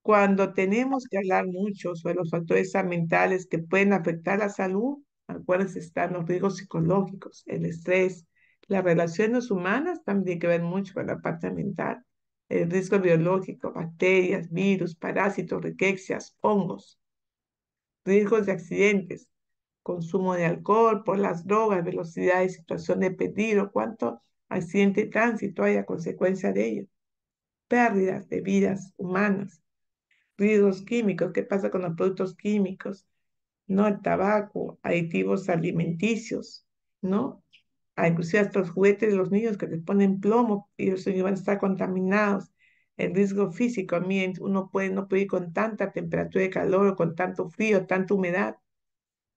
Speaker 1: Cuando tenemos que hablar mucho sobre los factores ambientales que pueden afectar la salud, acuérdense, están los riesgos psicológicos, el estrés, las relaciones humanas también tienen que ver mucho con la parte ambiental. El riesgo biológico, bacterias, virus, parásitos, riquexias, hongos. Riesgos de accidentes, consumo de alcohol, por las drogas, velocidad y situación de peligro, cuánto accidente de tránsito hay a consecuencia de ello. Pérdidas de vidas humanas. Riesgos químicos, qué pasa con los productos químicos, ¿no? El tabaco, aditivos alimenticios, ¿no? a inclusive hasta los juguetes de los niños que les ponen plomo, y ellos van a estar contaminados. El riesgo físico, a uno puede no puede ir con tanta temperatura de calor o con tanto frío, tanta humedad.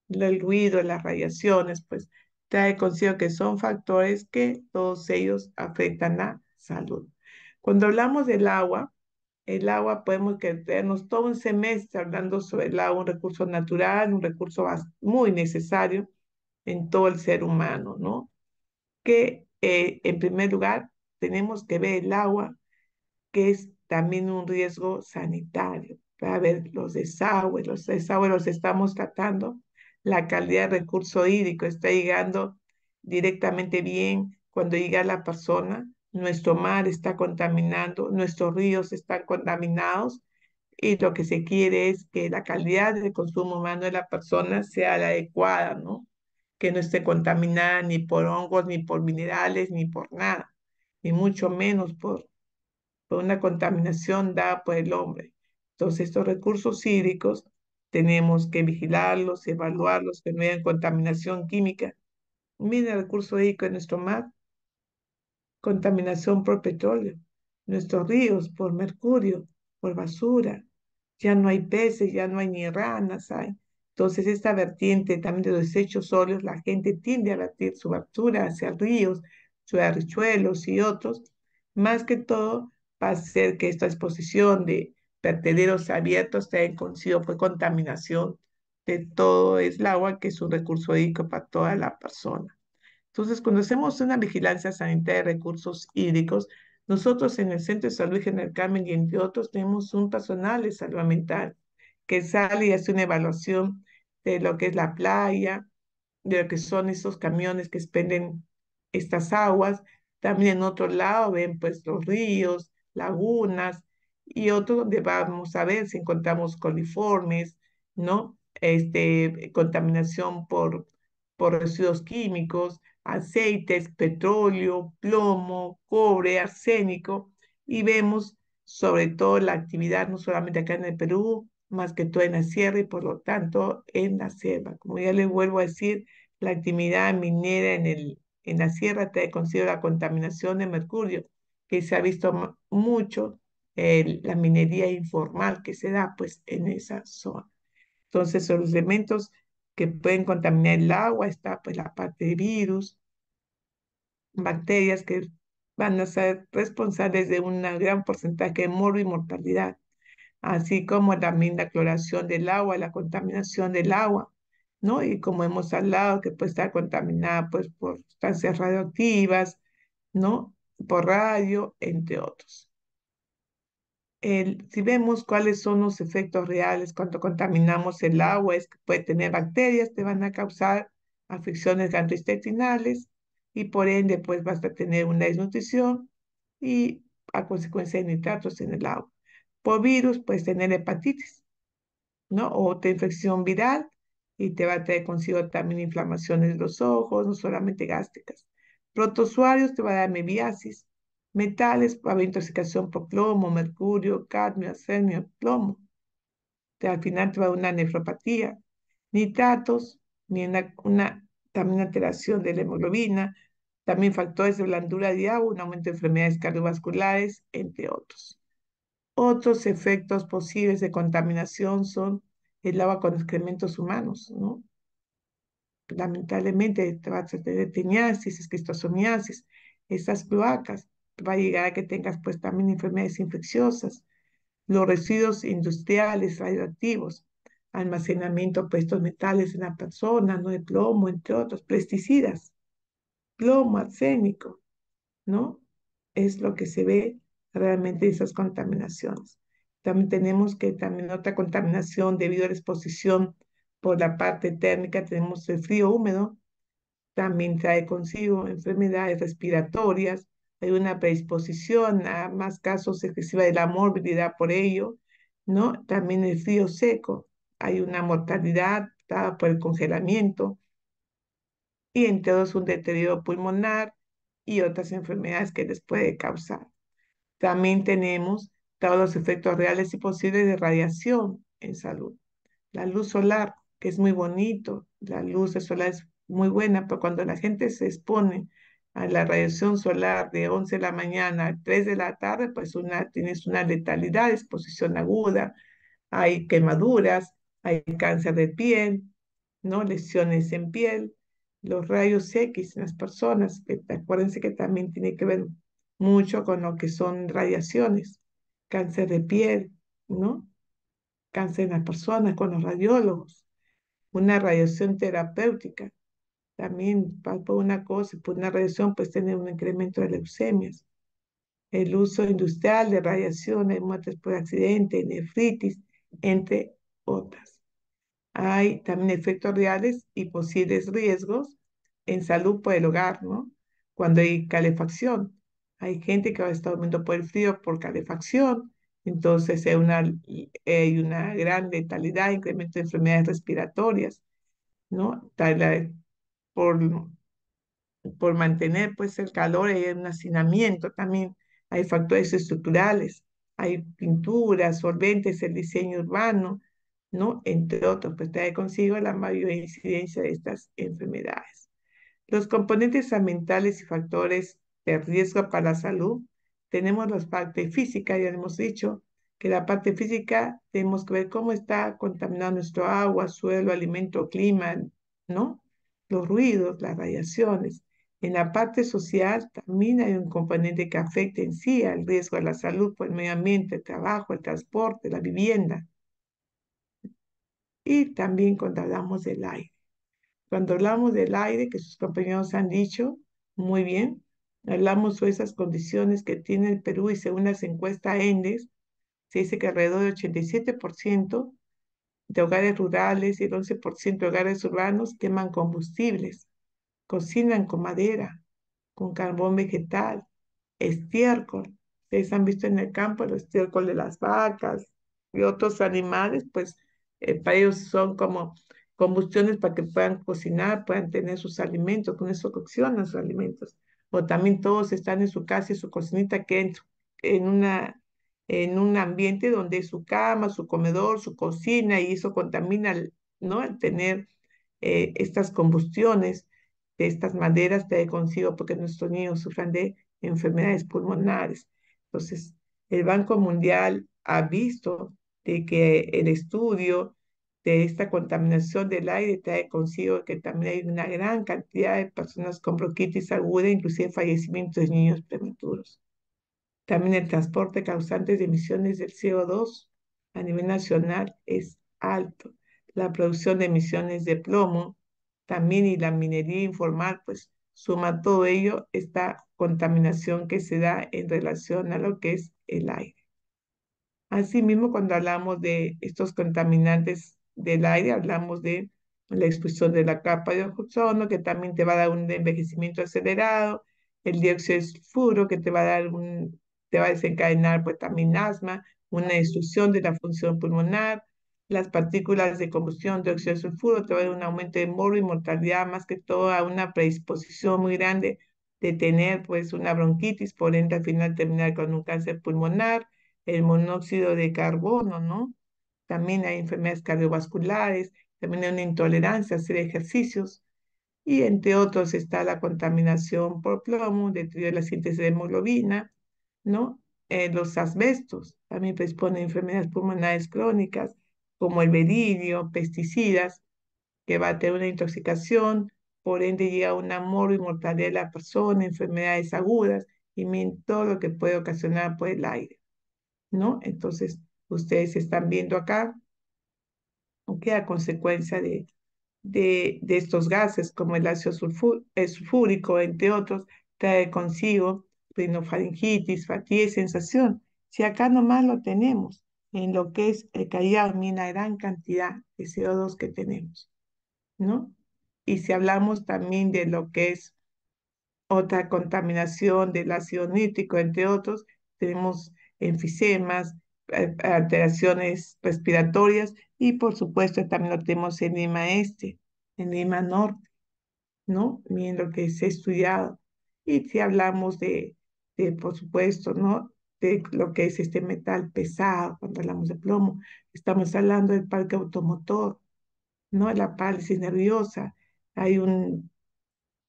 Speaker 1: El ruido, las radiaciones, pues trae consigo que son factores que todos ellos afectan la salud. Cuando hablamos del agua, el agua podemos quedarnos todo un semestre hablando sobre el agua, un recurso natural, un recurso muy necesario en todo el ser humano, ¿no? que eh, en primer lugar tenemos que ver el agua, que es también un riesgo sanitario. Para ver los desagües, los desagües los estamos tratando, la calidad del recurso hídrico está llegando directamente bien cuando llega la persona, nuestro mar está contaminando, nuestros ríos están contaminados y lo que se quiere es que la calidad del consumo humano de la persona sea la adecuada, ¿no? que no esté contaminada ni por hongos, ni por minerales, ni por nada, ni mucho menos por, por una contaminación dada por el hombre. Entonces, estos recursos hídricos tenemos que vigilarlos, evaluarlos, que no haya contaminación química. Mira el recurso hídrico en nuestro mar, contaminación por petróleo, nuestros ríos por mercurio, por basura. Ya no hay peces, ya no hay ni ranas, hay entonces, esta vertiente también de los desechos sólidos, la gente tiende a vertir su basura hacia ríos, arrichuelos y otros, más que todo va a ser que esta exposición de vertederos abiertos tenga consigo por contaminación de todo el agua, que es un recurso hídrico para toda la persona. Entonces, cuando hacemos una vigilancia sanitaria de recursos hídricos, nosotros en el Centro de Salud General Carmen y entre otros tenemos un personal de salud ambiental que sale y hace una evaluación de lo que es la playa, de lo que son esos camiones que expenden estas aguas. También en otro lado ven pues los ríos, lagunas y otro donde vamos a ver si encontramos coliformes, ¿no? Este, contaminación por, por residuos químicos, aceites, petróleo, plomo, cobre, arsénico y vemos sobre todo la actividad no solamente acá en el Perú, más que todo en la sierra y por lo tanto en la selva. Como ya les vuelvo a decir, la actividad minera en, el, en la sierra te considera la contaminación de mercurio, que se ha visto mucho la minería informal que se da pues en esa zona. Entonces, son los elementos que pueden contaminar el agua está pues la parte de virus, bacterias que van a ser responsables de un gran porcentaje de morbo y mortalidad así como también la cloración del agua, la contaminación del agua, ¿no? Y como hemos hablado, que puede estar contaminada pues, por sustancias radioactivas, ¿no? Por radio, entre otros. si vemos cuáles son los efectos reales cuando contaminamos el agua, es que puede tener bacterias que van a causar afecciones gastrointestinales y por ende pues vas a tener una desnutrición y a consecuencia de nitratos en el agua virus puedes tener hepatitis, ¿no? O otra infección viral y te va a traer consigo también inflamaciones de los ojos, no solamente gástricas. Protosuarios te va a dar mebiasis. Metales va a haber intoxicación por plomo, mercurio, cadmio, arsenio, plomo. al final te va a dar una nefropatía. Nitratos, ni una, también alteración de la hemoglobina, también factores de blandura de agua, un aumento de enfermedades cardiovasculares, entre otros. Otros efectos posibles de contaminación son el agua con excrementos humanos, ¿no? Lamentablemente te de a esquistosomiasis, esas cloacas, va a llegar a que tengas pues también enfermedades infecciosas, los residuos industriales radioactivos, almacenamiento de pues, estos metales en la persona, ¿no? De plomo, entre otros, pesticidas, plomo, arsénico, ¿no? Es lo que se ve realmente esas contaminaciones. También tenemos que también otra contaminación debido a la exposición por la parte térmica, tenemos el frío húmedo, también trae consigo enfermedades respiratorias, hay una predisposición a más casos excesiva de la morbilidad por ello, ¿no? También el frío seco, hay una mortalidad dada por el congelamiento y entonces un deterioro pulmonar y otras enfermedades que les puede causar. También tenemos todos los efectos reales y posibles de radiación en salud. La luz solar, que es muy bonito, la luz solar es muy buena, pero cuando la gente se expone a la radiación solar de 11 de la mañana a 3 de la tarde, pues una, tienes una letalidad, exposición aguda, hay quemaduras, hay cáncer de piel, ¿no? lesiones en piel, los rayos X en las personas, que acuérdense que también tiene que ver mucho con lo que son radiaciones, cáncer de piel, ¿no? Cáncer en las personas, con los radiólogos, una radiación terapéutica. También por una cosa, por una radiación pues tener un incremento de leucemias. El uso industrial de radiaciones, muertes por accidente, nefritis, entre otras. Hay también efectos reales y posibles riesgos en salud por el hogar, ¿no? Cuando hay calefacción, hay gente que va a estar durmiendo por el frío, por calefacción. Entonces hay una, hay una gran letalidad, incremento de enfermedades respiratorias, ¿no? Por, por mantener pues el calor hay el hacinamiento también. Hay factores estructurales, hay pinturas, solventes, el diseño urbano, ¿no? Entre otros, pues trae consigo la mayor incidencia de estas enfermedades. Los componentes ambientales y factores el riesgo para la salud. Tenemos la parte física, ya hemos dicho que la parte física tenemos que ver cómo está contaminado nuestro agua, suelo, alimento, clima, ¿no? Los ruidos, las radiaciones. En la parte social también hay un componente que afecta en sí al riesgo a la salud por el medio ambiente, el trabajo, el transporte, la vivienda. Y también cuando hablamos del aire. Cuando hablamos del aire, que sus compañeros han dicho muy bien, hablamos de esas condiciones que tiene el Perú y según las encuestas ENDES, se dice que alrededor del 87% de hogares rurales y el 11% de hogares urbanos queman combustibles, cocinan con madera, con carbón vegetal, estiércol. Ustedes han visto en el campo el estiércol de las vacas y otros animales, pues eh, para ellos son como combustiones para que puedan cocinar, puedan tener sus alimentos, con eso coccionan sus alimentos o también todos están en su casa y su cocinita que en, en una en un ambiente donde su cama, su comedor, su cocina, y eso contamina, ¿no? Al tener eh, estas combustiones de estas maderas, he consigo porque nuestros niños sufren de enfermedades pulmonares. Entonces, el Banco Mundial ha visto de que el estudio de esta contaminación del aire trae consigo que también hay una gran cantidad de personas con bronquitis aguda, inclusive fallecimientos de niños prematuros. También el transporte causante de emisiones del CO2 a nivel nacional es alto. La producción de emisiones de plomo también y la minería informal, pues suma todo ello esta contaminación que se da en relación a lo que es el aire. Asimismo, cuando hablamos de estos contaminantes del aire, hablamos de la exposición de la capa de ozono, que también te va a dar un envejecimiento acelerado, el dióxido de sulfuro, que te va a dar un, te va a desencadenar pues también asma, una destrucción de la función pulmonar, las partículas de combustión de dióxido de sulfuro, te va a dar un aumento de morbo y mortalidad, más que todo a una predisposición muy grande de tener pues una bronquitis, por ende al final terminar con un cáncer pulmonar, el monóxido de carbono, ¿no? también hay enfermedades cardiovasculares, también hay una intolerancia a hacer ejercicios y entre otros está la contaminación por plomo, deterioro de la síntesis de hemoglobina, ¿no? Eh, los asbestos también predisponen enfermedades pulmonares crónicas como el berilio, pesticidas, que va a tener una intoxicación, por ende llega una mortalidad de la persona, enfermedades agudas y todo lo que puede ocasionar por el aire, ¿no? Entonces, ustedes están viendo acá, que a consecuencia de, de, estos gases como el ácido eh, sulfúrico, entre otros, trae consigo rinofaringitis, fatiga sensación. Si acá nomás lo tenemos en lo que es el hay una gran cantidad de CO2 que tenemos, ¿no? Y si hablamos también de lo que es otra contaminación del ácido nítrico, entre otros, tenemos enfisemas, eh, alteraciones respiratorias y por supuesto también lo tenemos en Lima Este, en Lima Norte, ¿no? Miren que se ha estudiado. Y si hablamos de, de, por supuesto, ¿no? De lo que es este metal pesado, cuando hablamos de plomo, estamos hablando del parque automotor, ¿no? La parálisis nerviosa. Hay un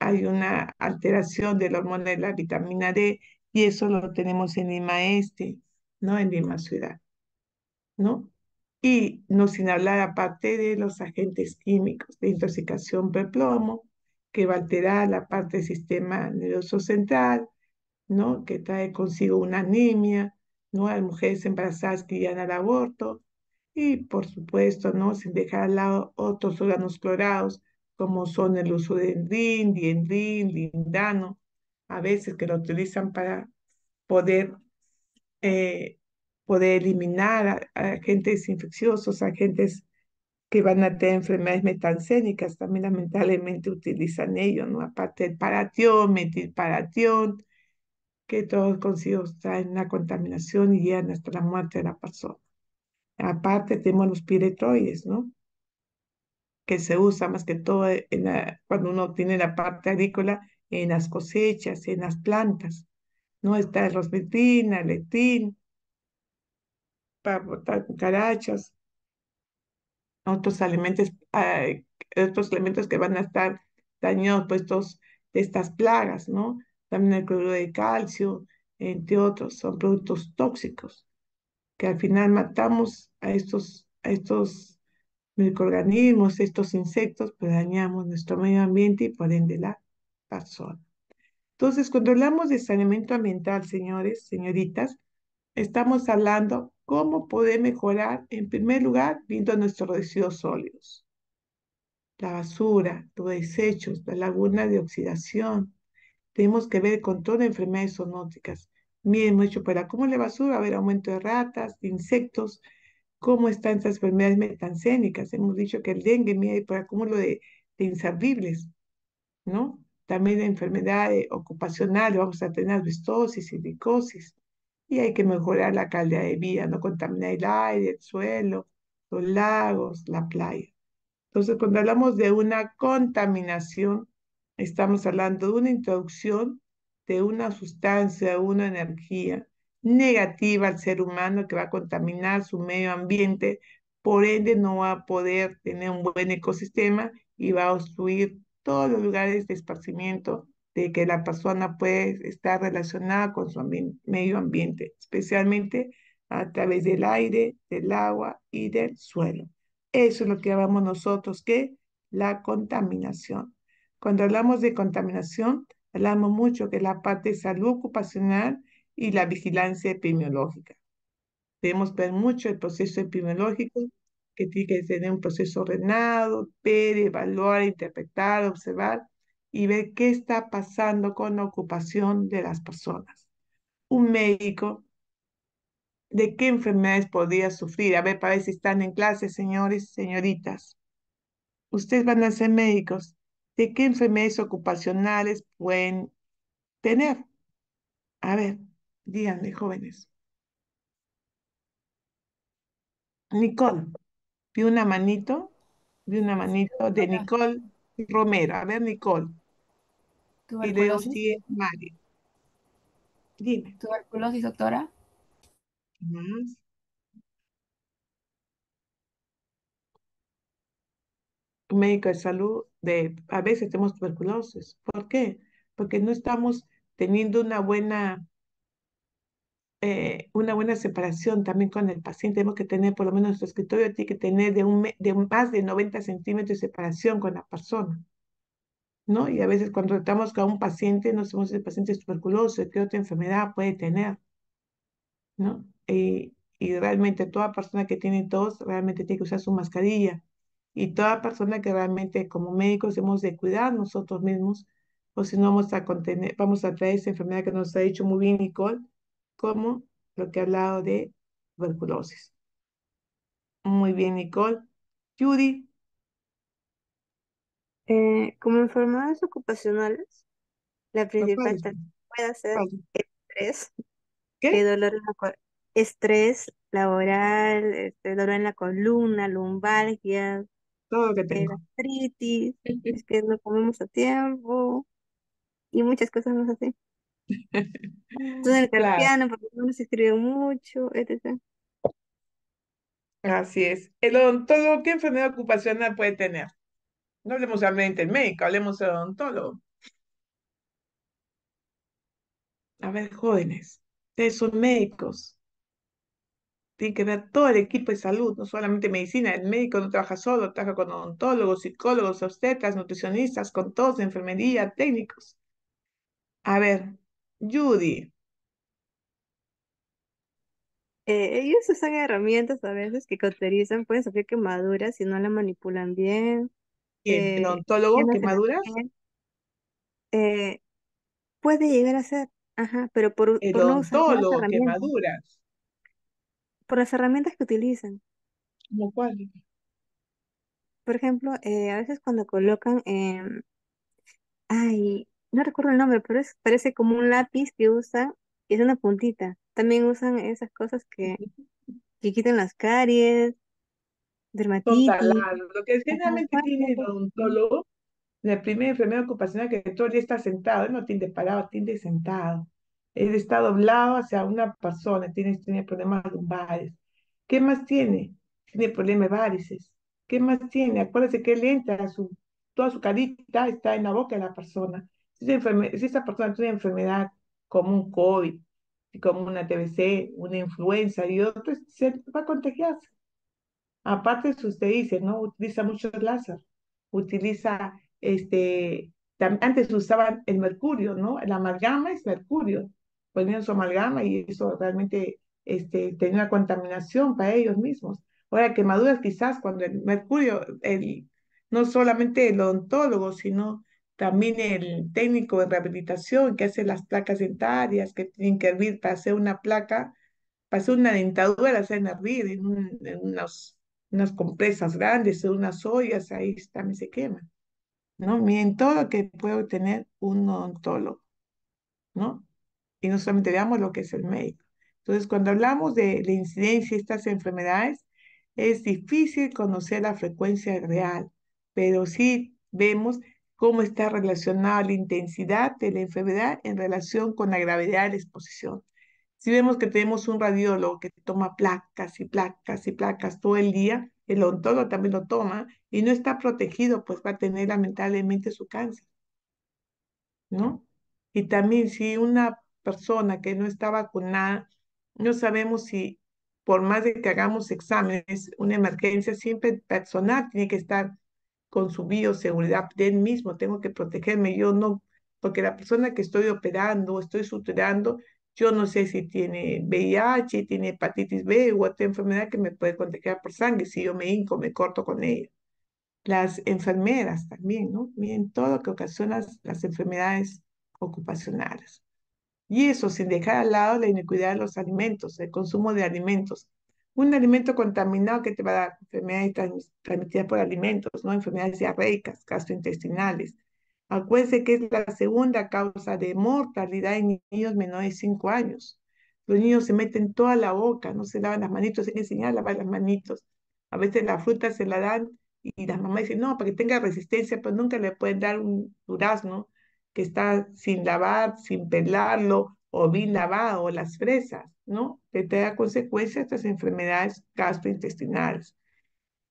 Speaker 1: hay una alteración de la hormona de la vitamina D y eso lo tenemos en Lima Este. ¿no? En Lima Ciudad, ¿no? Y no sin hablar aparte de los agentes químicos de intoxicación por plomo, que va a alterar la parte del sistema nervioso central, ¿no? Que trae consigo una anemia, ¿no? A mujeres embarazadas que llegan al aborto y, por supuesto, ¿no? Sin dejar al lado otros órganos clorados como son el uso de endrin, diendrin, lindano, a veces que lo utilizan para poder eh, poder eliminar agentes infecciosos, agentes que van a tener enfermedades metancénicas, también lamentablemente utilizan ellos, ¿no? Aparte del paratión, metilparatión, que todos consigo traen una contaminación y llegan hasta la muerte de la persona. Aparte tenemos los piretroides ¿no? Que se usa más que todo cuando uno tiene la parte agrícola, en las cosechas, en las plantas. No está rosmetina, letín, para botar cucarachas, otros alimentos, elementos que van a estar dañados por estos, estas plagas, ¿no? También el cloruro de calcio, entre otros, son productos tóxicos que al final matamos a estos, a estos microorganismos, estos insectos, pero pues, dañamos nuestro medio ambiente y por ende la persona. Entonces, cuando hablamos de saneamiento ambiental, señores, señoritas, estamos hablando cómo poder mejorar, en primer lugar, viendo nuestros residuos sólidos. La basura, los desechos, la laguna de oxidación. Tenemos que ver con todas las enfermedades zoonóticas. Miren, mucho para cómo la basura, a haber aumento de ratas, de insectos, cómo están estas enfermedades metancénicas. Hemos dicho que el dengue, mira, para cómo lo de, de ¿no? también de enfermedades eh, ocupacionales, vamos a tener vistosis y licosis. Y hay que mejorar la calidad de vida, no contaminar el aire, el suelo, los lagos, la playa. Entonces, cuando hablamos de una contaminación, estamos hablando de una introducción de una sustancia, una energía negativa al ser humano que va a contaminar su medio ambiente, por ende no va a poder tener un buen ecosistema y va a obstruir todos los lugares de esparcimiento de que la persona puede estar relacionada con su medio ambiente, especialmente a través del aire, del agua y del suelo. Eso es lo que llamamos nosotros que la contaminación. Cuando hablamos de contaminación, hablamos mucho de la parte de salud ocupacional y la vigilancia epidemiológica. Debemos ver mucho el proceso epidemiológico que tiene que tener un proceso ordenado, ver, evaluar, interpretar, observar y ver qué está pasando con la ocupación de las personas. Un médico, ¿de qué enfermedades podría sufrir? A ver, para que si están en clase, señores, señoritas. Ustedes van a ser médicos. ¿De qué enfermedades ocupacionales pueden tener? A ver, díganme, jóvenes. Nicole. De una manito, de una manito de Nicole Romero. A ver, Nicole. Y Mari. Dime. ¿Tuberculosis, doctora? más? médico de salud de a veces tenemos tuberculosis. ¿Por qué? Porque no estamos teniendo una buena eh, una buena separación también con el paciente. Tenemos que tener, por lo menos nuestro escritorio tiene que tener de, un, de más de 90 centímetros de separación con la persona. ¿no? Y a veces cuando tratamos con un paciente, no sabemos si el paciente es tuberculoso, qué otra enfermedad puede tener. ¿no? Y, eh, y realmente toda persona que tiene tos realmente tiene que usar su mascarilla. Y toda persona que realmente como médicos hemos de cuidar nosotros mismos, o pues si no vamos a contener, vamos a traer esa enfermedad que nos ha dicho muy bien Nicole, como lo que he hablado de tuberculosis. Muy bien, Nicole. Judy. Eh,
Speaker 2: como enfermedades ocupacionales, la principal puede ser estrés, ¿Qué? Eh, estrés laboral, este, dolor en la columna, lumbalgia, todo que tengo. es que no comemos a tiempo y muchas cosas más así.
Speaker 1: Entonces porque
Speaker 2: no se mucho, etc.
Speaker 1: Así es. El odontólogo, ¿qué enfermedad ocupacional puede tener? No hablemos solamente del médico, hablemos del odontólogo. A ver, jóvenes, ustedes son médicos. Tienen que ver todo el equipo de salud, no solamente medicina. El médico no trabaja solo, trabaja con odontólogos, psicólogos, obstetras, nutricionistas, con todos, enfermería, técnicos. A ver, Judy. Eh, ellos usan herramientas a veces que
Speaker 2: cauterizan, pueden sufrir quemaduras si no la manipulan bien.
Speaker 1: ¿El eh, quemaduras?
Speaker 2: Eh, puede llegar a ser, ajá, pero por, El no quemaduras. por las herramientas que utilizan. ¿Cómo cuál? Por ejemplo, eh, a veces cuando colocan, hay em, no recuerdo el nombre, pero parece como un lápiz que usa, es una puntita. También usan esas cosas que, que quitan las caries,
Speaker 1: dermatitis. lo que generalmente tiene el odontólogo, la primera enfermedad ocupacional que todo el día está sentado, él no tiende parado, tiende sentado. Él está doblado hacia una persona, tiene, tiene problemas lumbares. ¿Qué más tiene? Tiene problemas varices. ¿Qué más tiene? Acuérdese que él entra, su, toda su carita está en la boca de la persona si, esa persona tiene una enfermedad como un COVID, como una TBC, una influenza y otros se va a contagiarse. Aparte, si usted dice, ¿no? Utiliza mucho el láser, utiliza, este, antes usaban el mercurio, ¿no? La amalgama es mercurio, ponían su amalgama y eso realmente este, tenía una contaminación para ellos mismos. Ahora, quemaduras quizás cuando el mercurio, el, no solamente el odontólogo, sino también el técnico de rehabilitación que hace las placas dentarias, que tienen que hervir para hacer una placa, para hacer una dentadura, hacen hervir en, en unos, unas compresas grandes, en unas ollas, ahí también se queman. ¿no? Miren todo lo que puede tener un odontólogo, ¿no? Y no solamente veamos lo que es el médico. Entonces, cuando hablamos de la incidencia de estas enfermedades, es difícil conocer la frecuencia real, pero sí vemos cómo está relacionada la intensidad de la enfermedad en relación con la gravedad de la exposición. Si vemos que tenemos un radiólogo que toma placas y placas y placas todo el día, el ontólogo también lo toma y no está protegido, pues va a tener lamentablemente su cáncer. ¿No? Y también si una persona que no está vacunada, no sabemos si por más de que hagamos exámenes, una emergencia, siempre personal tiene que estar con su bioseguridad de él mismo, tengo que protegerme, yo no, porque la persona que estoy operando, estoy suturando, yo no sé si tiene VIH, tiene hepatitis B u otra enfermedad que me puede contagiar por sangre, si yo me hinco, me corto con ella. Las enfermeras también, ¿no? Miren todo lo que ocasiona las, enfermedades ocupacionales. Y eso sin dejar al lado la inequidad de los alimentos, el consumo de alimentos un alimento contaminado que te va a dar enfermedades transmitidas por alimentos, ¿no? Enfermedades diarreicas, gastrointestinales. Acuérdense que es la segunda causa de mortalidad en niños menores de 5 años. Los niños se meten toda la boca, no se lavan las manitos, hay que enseñar a lavar las manitos. A veces la fruta se la dan y las mamás dicen, no, para que tenga resistencia, pues nunca le pueden dar un durazno que está sin lavar, sin pelarlo o bien lavado, o las fresas. ¿no? Que trae consecuencias estas enfermedades gastrointestinales.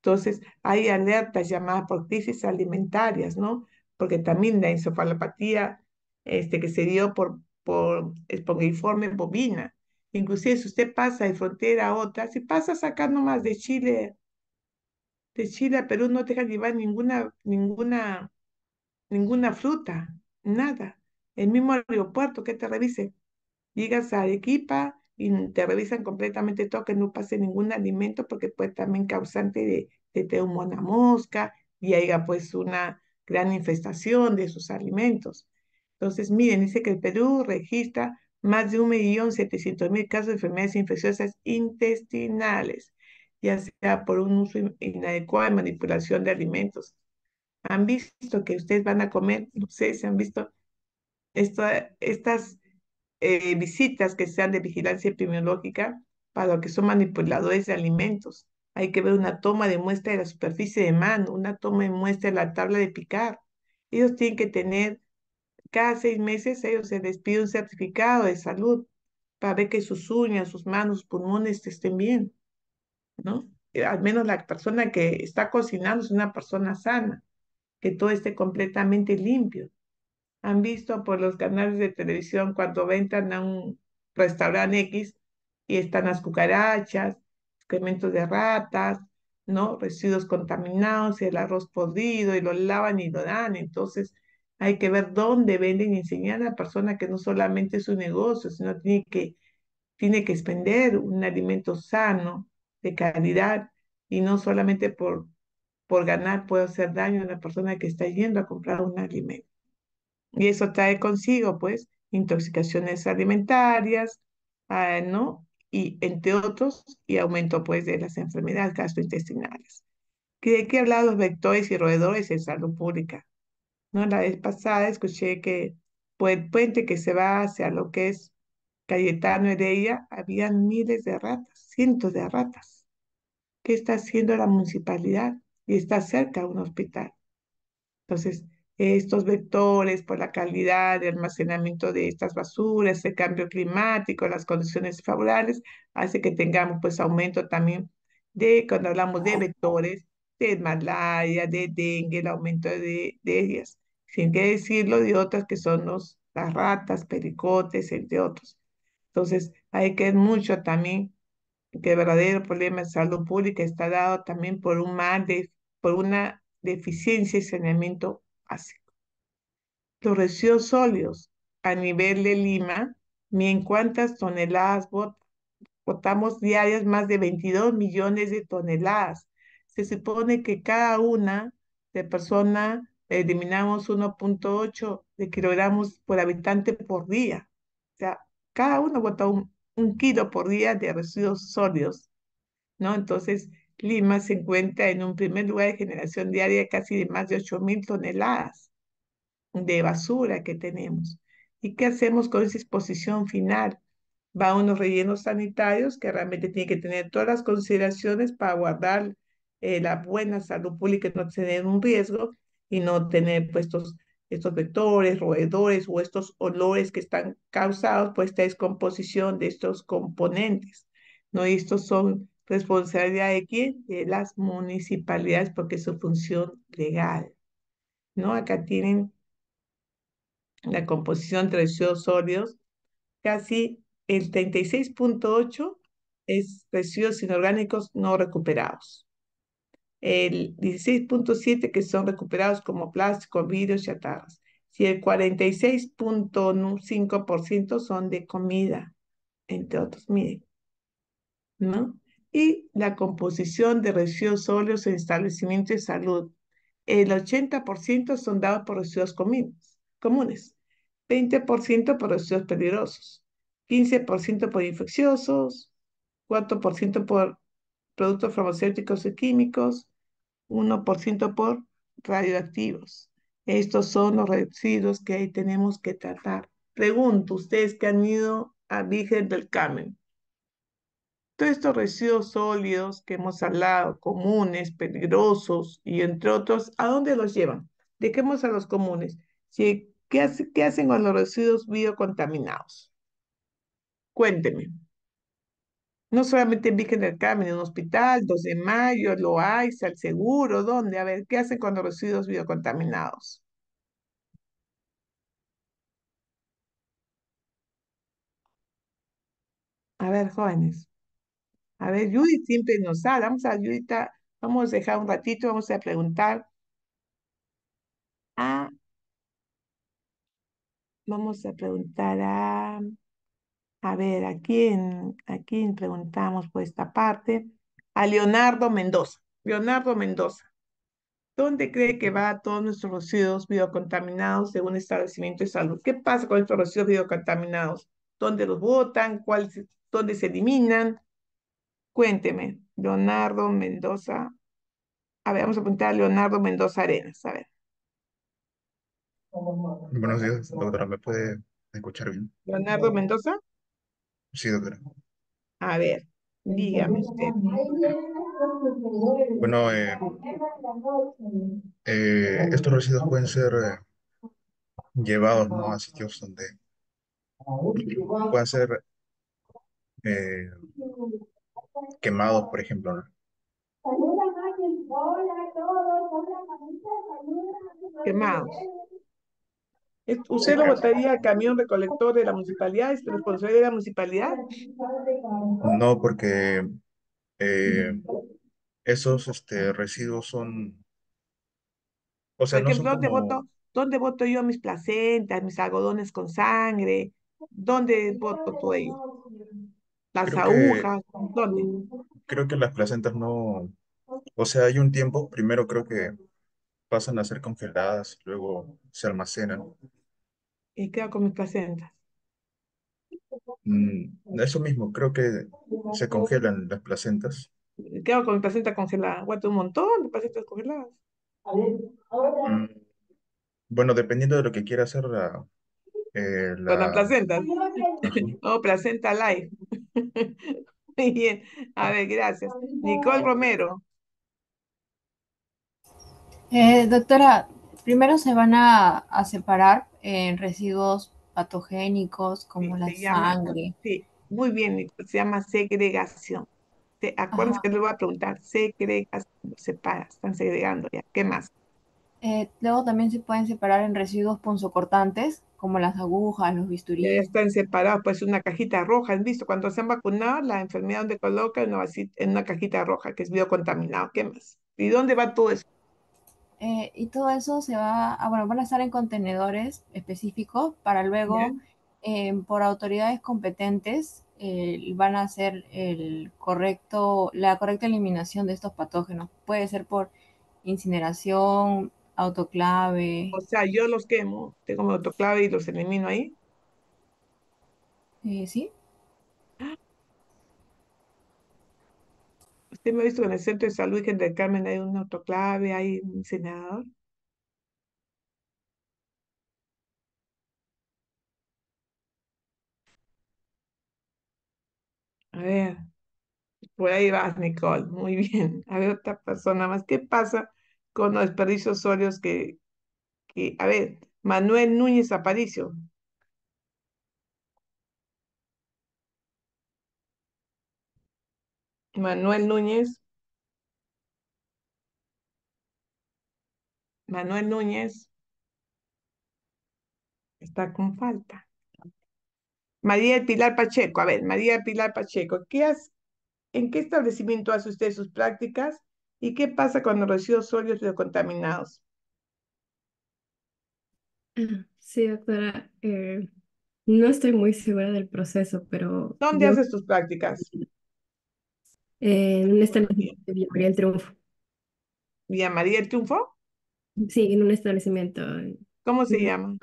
Speaker 1: Entonces, hay alertas llamadas por crisis alimentarias, ¿no? Porque también la encefalopatía este, que se dio por, por espongiforme bovina. Inclusive si usted pasa de frontera a otra, si pasa sacando más de Chile, de Chile a Perú, no te dejan llevar ninguna, ninguna, ninguna fruta, nada. El mismo aeropuerto que te revise. Llegas a Arequipa, y te revisan completamente todo, que no pase ningún alimento, porque puede también causante de, de teumona mosca y haya pues una gran infestación de esos alimentos. Entonces, miren, dice que el Perú registra más de 1.700.000 casos de enfermedades infecciosas intestinales, ya sea por un uso inadecuado de manipulación de alimentos. Han visto que ustedes van a comer, no sé si han visto esto, estas eh, visitas que sean de vigilancia epidemiológica para los que son manipuladores de alimentos. Hay que ver una toma de muestra de la superficie de mano, una toma de muestra de la tabla de picar. Ellos tienen que tener, cada seis meses ellos se les pide un certificado de salud para ver que sus uñas, sus manos, pulmones estén bien, ¿no? Eh, al menos la persona que está cocinando es una persona sana, que todo esté completamente limpio han visto por los canales de televisión cuando ventan a un restaurante X y están las cucarachas, excrementos de ratas, ¿no? Residuos contaminados, y el arroz podrido y lo lavan y lo dan. Entonces, hay que ver dónde venden y enseñar a la persona que no solamente es un negocio, sino tiene que, tiene que expender un alimento sano, de calidad, y no solamente por, por ganar puede hacer daño a la persona que está yendo a comprar un alimento. Y eso trae consigo, pues, intoxicaciones alimentarias, ah, ¿no? Y entre otros, y aumento, pues, de las enfermedades gastrointestinales. de qué hablado los vectores y roedores en salud pública. ¿No? La vez pasada escuché que por el puente que se va hacia lo que es Cayetano Heredia, había miles de ratas, cientos de ratas. ¿Qué está haciendo la municipalidad? Y está cerca a un hospital. Entonces, estos vectores, por pues, la calidad de almacenamiento de estas basuras, el cambio climático, las condiciones favorables, hace que tengamos pues aumento también de, cuando hablamos de vectores, de malaria, de dengue, el aumento de, de ellas, sin que decirlo de otras que son los, las ratas, pericotes, entre otros. Entonces, hay que ver mucho también que el verdadero problema de salud pública está dado también por un mal de, por una deficiencia y saneamiento ácido. Los residuos sólidos a nivel de Lima, ni en cuántas toneladas votamos botamos diarias más de 22 millones de toneladas. Se supone que cada una de persona eliminamos 1.8 de kilogramos por habitante por día. O sea, cada uno vota un, un kilo por día de residuos sólidos, ¿no? Entonces, Lima se encuentra en un primer lugar de generación diaria casi de más de 8.000 toneladas de basura que tenemos. ¿Y qué hacemos con esa exposición final? Va a unos rellenos sanitarios que realmente tiene que tener todas las consideraciones para guardar eh, la buena salud pública y no tener un riesgo y no tener puestos pues, estos vectores, roedores o estos olores que están causados por esta descomposición de estos componentes. ¿no? estos son Responsabilidad de quién? De las municipalidades, porque es su función legal. ¿No? Acá tienen la composición de residuos sólidos. Casi el 36.8 es residuos inorgánicos no recuperados. El 16.7 que son recuperados como plástico, vidrios, chatarras. y el 46.5% son de comida, entre otros, miren, ¿no? y la composición de residuos sólidos en establecimientos de salud. El 80% son dados por residuos comunes, 20% por residuos peligrosos, 15% por infecciosos, 4% por productos farmacéuticos y químicos, 1% por radioactivos. Estos son los residuos que ahí tenemos que tratar. Pregunto, ustedes que han ido a Virgen del Carmen, todos estos residuos sólidos que hemos hablado, comunes, peligrosos y entre otros, ¿a dónde los llevan? Dejemos a los comunes. ¿Qué, hacen con los residuos biocontaminados? Cuénteme. No solamente en el del Carmen, en un hospital, 2 de mayo, lo hay, el seguro, ¿dónde? A ver, ¿qué hacen con los residuos biocontaminados? A ver, jóvenes. A ver, Judith siempre nos da. Vamos a Judith, vamos a dejar un ratito, vamos a preguntar. A, ah, vamos a preguntar a, a ver, ¿a quién, ¿a quién preguntamos por esta parte? A Leonardo Mendoza. Leonardo Mendoza. ¿Dónde cree que va todos nuestros residuos biocontaminados según un establecimiento de salud? ¿Qué pasa con estos residuos biocontaminados? ¿Dónde los botan? ¿Cuál, ¿Dónde se eliminan? Cuénteme, Leonardo Mendoza. A ver, vamos a apuntar a Leonardo Mendoza Arenas. A ver. Buenos
Speaker 3: días, doctora. ¿Me puede escuchar bien? Leonardo Mendoza. Sí, doctora.
Speaker 1: A ver, dígame usted. Bueno, eh,
Speaker 3: eh, estos residuos pueden ser eh, llevados ¿no? a sitios donde puedan ser quemados, por ejemplo. ¿no? Quemados.
Speaker 1: ¿Usted lo votaría camión recolector de la municipalidad? ¿Es responsabilidad de la municipalidad?
Speaker 3: No, porque eh, esos este, residuos son... O sea,
Speaker 1: ¿dónde, voto, yo mis placentas, mis algodones con sangre? ¿Dónde voto todo ello?
Speaker 3: las agujas,
Speaker 1: que,
Speaker 3: Creo que las placentas no, o sea, hay un tiempo, primero creo que pasan a ser congeladas, luego se almacenan.
Speaker 1: Y queda con mis placentas.
Speaker 3: Mm, eso mismo, creo que se congelan las placentas.
Speaker 1: Quedo con mi placenta congelada. Guate un montón de placentas congeladas. Mm,
Speaker 3: bueno, dependiendo
Speaker 1: de lo que quiera hacer la... Eh, con las placentas. o placenta live. Muy bien. A ver, gracias. Nicole Romero.
Speaker 2: Eh, doctora, primero se van a,
Speaker 1: separar en residuos patogénicos como la sangre. Sí, muy bien, Se llama segregación. Te, acuerdas que le voy a preguntar, segregación, separa. están segregando ya. ¿Qué más?
Speaker 2: Eh, luego también se pueden separar en residuos punzocortantes, como las agujas, los bisturíes. Ya
Speaker 1: están separados, pues una cajita roja, ¿han visto? Cuando se han vacunado, la enfermedad donde coloca en una, en una cajita roja, que es biocontaminado, ¿qué más? ¿Y dónde va todo eso?
Speaker 2: Eh, y todo eso se va a, bueno, van a estar en contenedores específicos para luego, em, por autoridades competentes, van a hacer el correcto, la correcta eliminación de estos patógenos. Puede ser por incineración, autoclave. O
Speaker 1: sea, yo los quemo, tengo mi autoclave y los elimino ahí. Eh, sí. ¿Usted me ha visto en el centro de salud que en Carmen hay un autoclave, hay un senador? A ver, por ahí vas, Nicole. Muy bien. A ver, otra persona más. ¿Qué pasa con los desperdicios sólidos que, que, a ver, Manuel Núñez Aparicio. Manuel Núñez. Manuel Núñez está con falta. María Pilar Pacheco, a ver, María Pilar Pacheco, ¿qué has, ¿en qué establecimiento hace usted sus prácticas? ¿Y qué pasa cuando residuos sólidos y contaminados?
Speaker 3: Ah, sí, doctora, eh, no estoy muy segura del proceso, pero... ¿Dónde haces tus prácticas? en un establecimiento de Villa María del Triunfo.
Speaker 1: ¿Villa María del Triunfo?
Speaker 3: Sí, en un establecimiento. ¿Cómo se llama?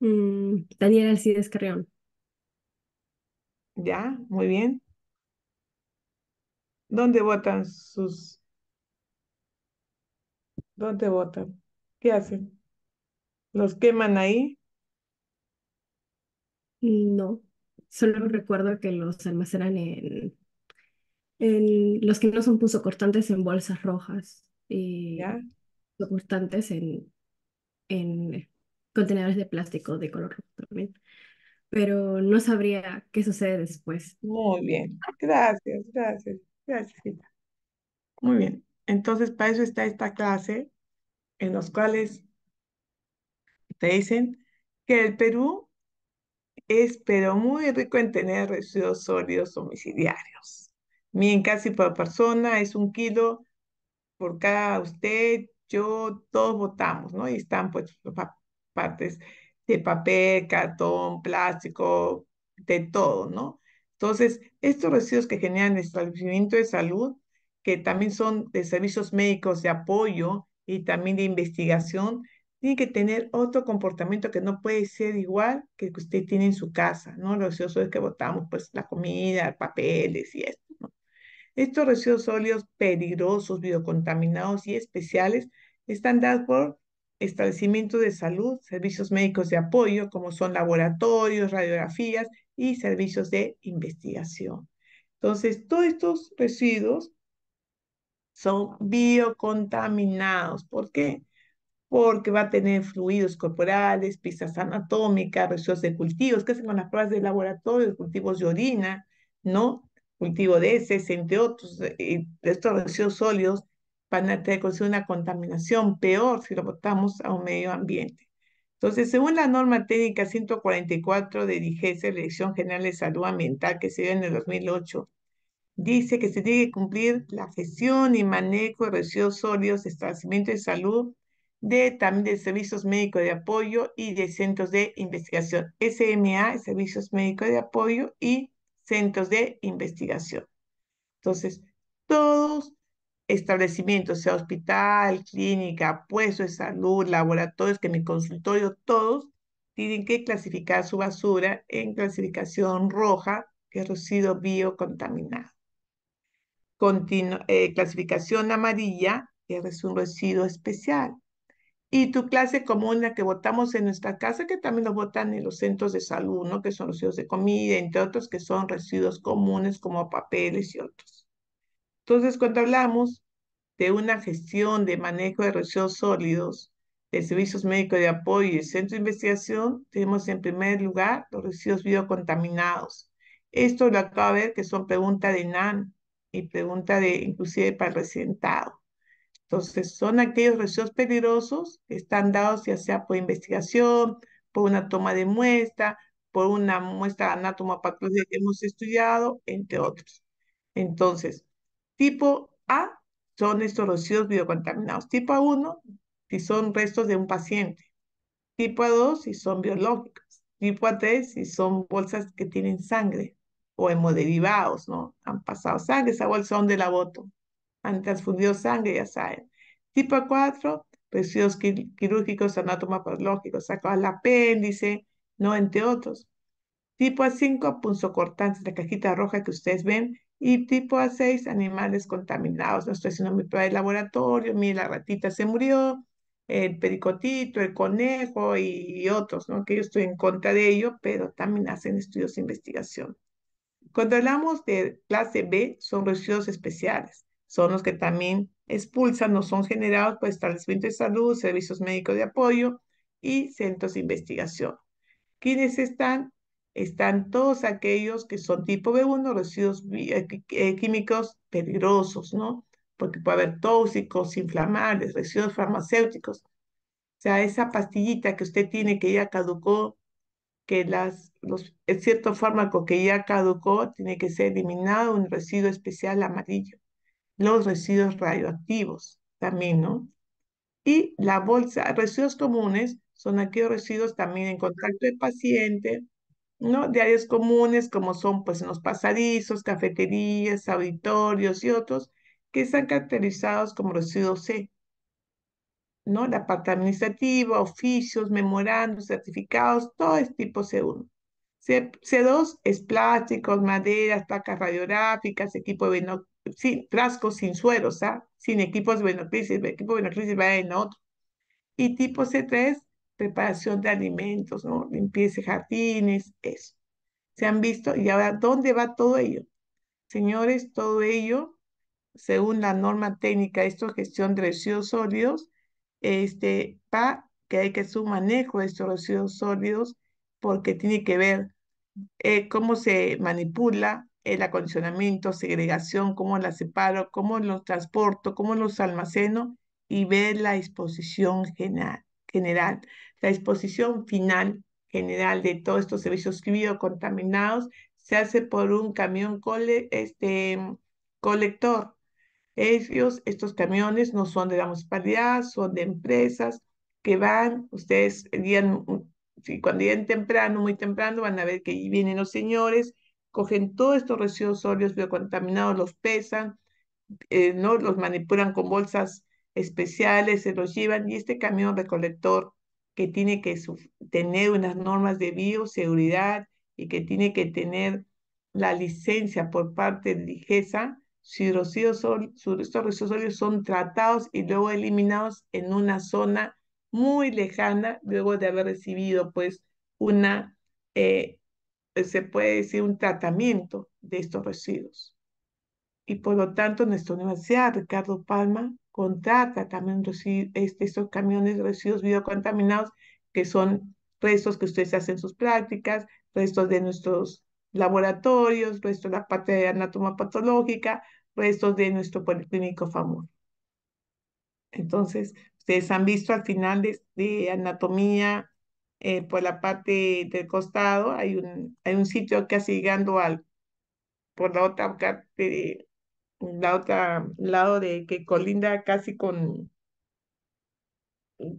Speaker 3: Mm, Daniel Alcides Carrión.
Speaker 1: Ya, muy bien. ¿Dónde votan sus? ¿Dónde votan? ¿Qué hacen? ¿Los queman ahí?
Speaker 3: No, solo recuerdo que los almacenan en, en los que no son puso cortantes en bolsas rojas y ¿Ya? cortantes en, en contenedores de plástico de color rojo también. Pero no sabría qué
Speaker 1: sucede después. Muy bien, gracias, gracias. Gracias, Muy bien. Entonces, para eso está esta clase en los cuales te dicen que el Perú es pero muy rico en tener residuos sólidos homicidiarios, Miren, casi por persona es un kilo por cada usted, yo, todos votamos, ¿no? Y están pues partes de papel, cartón, plástico, de todo, ¿no? Entonces, estos residuos que generan establecimiento de salud, que también son de servicios médicos de apoyo y también de investigación, tienen que tener otro comportamiento que no puede ser igual que que usted tiene en su casa, ¿no? Los residuos sólidos que botamos, pues la comida, papeles y esto, ¿no? Estos residuos sólidos peligrosos, biocontaminados y especiales están dados por establecimientos de salud, servicios médicos de apoyo, como son laboratorios, radiografías y servicios de investigación. Entonces, todos estos residuos son biocontaminados. ¿Por qué? Porque va a tener fluidos corporales, pistas anatómicas, residuos de cultivos, que hacen con las pruebas de laboratorio, cultivos de orina, ¿no? Cultivo de heces, entre otros. Y estos residuos sólidos van a tener una contaminación peor si lo botamos a un medio ambiente. Entonces, según la norma técnica 144 de DIGESE, Dirección General de Salud Ambiental, que se dio en el 2008, dice que se tiene que cumplir la gestión y manejo de residuos sólidos, establecimiento de salud, de, también de servicios médicos de apoyo y de centros de investigación. SMA, servicios médicos de apoyo y centros de investigación. Entonces, todos establecimientos, sea hospital, clínica, puesto de salud, laboratorios, que mi consultorio, todos tienen que clasificar su basura en clasificación roja, que es residuo biocontaminado. Eh, clasificación amarilla, que es un residuo especial. Y tu clase común, la que votamos en nuestra casa, que también lo votan en los centros de salud, ¿no? que son residuos de comida, entre otros, que son residuos comunes como papeles y otros. Entonces, cuando hablamos de una gestión de manejo de residuos sólidos, de servicios médicos de apoyo y centro de investigación, tenemos en primer lugar los residuos biocontaminados. Esto lo acabo de ver que son preguntas de NAN y pregunta de inclusive para el residentado. Entonces, son aquellos residuos peligrosos que están dados ya sea por investigación, por una toma de muestra, por una muestra anatomopatológica que hemos estudiado, entre otros. Entonces, Tipo A son estos residuos biocontaminados. Tipo A1 si son restos de un paciente. Tipo A2 si son biológicos. Tipo A3 si son bolsas que tienen sangre o hemoderivados, ¿no? Han pasado sangre, esa bolsa son la voto Han transfundido sangre, ya saben. Tipo A4, residuos quirúrgicos anatomopatológicos, sacó el apéndice, ¿no? Entre otros. Tipo A5, punzocortantes, la cajita roja que ustedes ven, y tipo A6, animales contaminados. No estoy haciendo mi prueba de laboratorio, mire, la ratita se murió, el pericotito, el conejo y, otros, ¿no? Que yo estoy en contra de ello, pero también hacen estudios de investigación. Cuando hablamos de clase B, son residuos especiales. Son los que también expulsan o son generados por establecimientos de salud, servicios médicos de apoyo y centros de investigación. Quienes están están todos aquellos que son tipo B1, residuos eh, eh, químicos peligrosos, ¿no? Porque puede haber tóxicos, inflamables, residuos farmacéuticos. O sea, esa pastillita que usted tiene que ya caducó, que las, los, cierto fármaco que ya caducó tiene que ser eliminado, un residuo especial amarillo. Los residuos radioactivos también, ¿no? Y la bolsa, residuos comunes son aquellos residuos también en contacto del paciente, ¿no? De áreas comunes como son pues los pasadizos, cafeterías, auditorios y otros que están caracterizados como residuos C. ¿no? La parte administrativa, oficios, memorandos, certificados, todo es tipo C1. C2 es plásticos, maderas, placas radiográficas, equipo de frascos sin sueros ¿ah? sin equipos de venocrisis, equipo de venocrisis en otro. Y tipo C3 preparación de alimentos, limpieza de jardines, eso. Se han visto, y ahora, ¿dónde va todo ello? Señores, todo ello, según la norma técnica, esto es gestión de residuos sólidos, este, que hay que hacer un manejo de estos residuos sólidos porque tiene que ver eh, cómo se manipula el acondicionamiento, segregación, cómo la separo, cómo los transporto, cómo los almaceno y ver la exposición general general, la disposición final general de todos estos servicios biocontaminados se hace por un camión este, colector. estos camiones no son de la municipalidad, son de empresas que van, ustedes cuando llegan temprano, muy temprano, van a ver que vienen los señores, cogen todos estos residuos sólidos biocontaminados, los pesan, eh, ¿no? los manipulan con bolsas especiales, se los llevan y este camión recolector que tiene que tener unas normas de bioseguridad y que tiene que tener la licencia por parte de IGESA, estos residuos son tratados y luego eliminados en una zona muy lejana luego de haber recibido pues una, eh, se puede decir, un tratamiento de estos residuos y por lo tanto nuestra universidad, Ricardo Palma, contrata también este, estos camiones de residuos biocontaminados que son restos que ustedes hacen sus prácticas, restos de nuestros laboratorios, restos de la parte de anatomía patológica, restos de nuestro policlínico FAMUR. Entonces, ustedes han visto al final de, anatomía, eh, por la parte del costado, hay un, hay un sitio casi llegando al, por la otra parte la otra lado de que colinda casi con,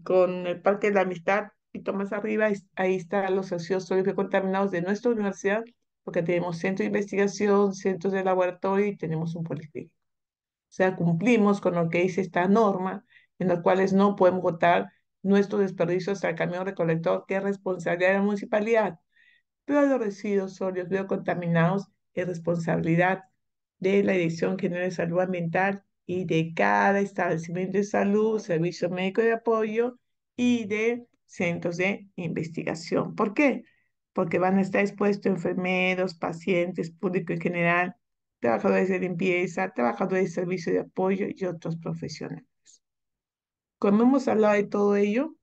Speaker 1: con el Parque de la Amistad, y más arriba, ahí están los residuos sólidos contaminados de nuestra universidad, porque tenemos centro de investigación, centros de laboratorio y tenemos un político. O sea, cumplimos con lo que dice esta norma, en las cuales no podemos botar nuestros desperdicios al camión recolector, que es responsabilidad de la municipalidad. Pero los residuos sólidos biocontaminados es responsabilidad de la Dirección General de Salud Ambiental y de cada establecimiento de salud, servicio médico de apoyo y de centros de investigación. ¿Por qué? Porque van a estar expuestos enfermeros, pacientes, público en general, trabajadores de limpieza, trabajadores de servicio de apoyo y otros profesionales. Como hemos hablado de todo ello,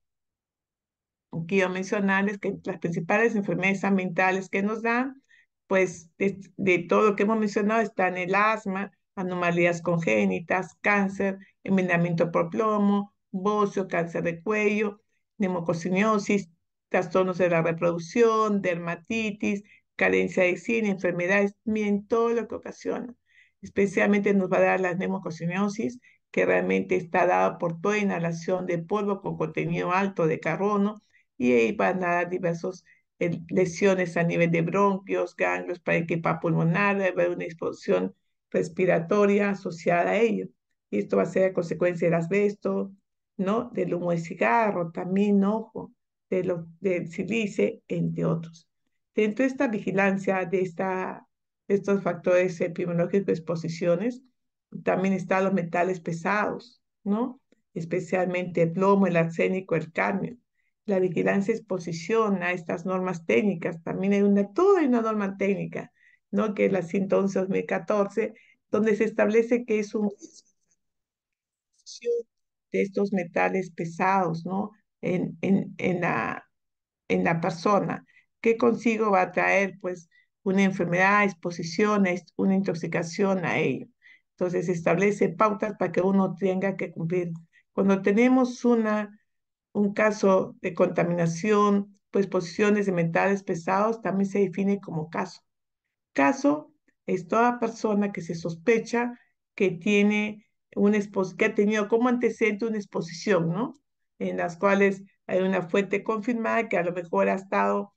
Speaker 1: quiero mencionarles que las principales enfermedades ambientales que nos dan pues de, todo lo que hemos mencionado están el asma, anomalías congénitas, cáncer, envenenamiento por plomo, bocio, cáncer de cuello, neumocociniosis, trastornos de la reproducción, dermatitis, carencia de cine, enfermedades, miren todo lo que ocasiona. Especialmente nos va a dar la neumococinosis, que realmente está dada por toda inhalación de polvo con contenido alto de carbono, y ahí van a dar diversos lesiones a nivel de bronquios, ganglios, para para pulmonar, debe haber una exposición respiratoria asociada a ello. Y esto va a ser a consecuencia del asbesto, ¿no? Del humo de cigarro, también, ojo, de lo, del silice, entre otros. Dentro de esta vigilancia de, esta, estos factores epidemiológicos exposiciones, también están los metales pesados, ¿no? Especialmente el plomo, el arsénico, el cadmio la vigilancia exposición a estas normas técnicas. También hay una, toda una norma técnica, ¿no? que es la 111-2014, donde se establece que es un de estos metales pesados ¿no? en, en, en, la, en la persona, que consigo va a traer pues una enfermedad, exposición, una intoxicación a ello. Entonces se establece pautas para que uno tenga que cumplir. Cuando tenemos una un caso de contaminación por pues, exposiciones de metales pesados también se define como caso. Caso es toda persona que se sospecha que tiene una que ha tenido como antecedente una exposición, ¿no? En las cuales hay una fuente confirmada que a lo mejor ha estado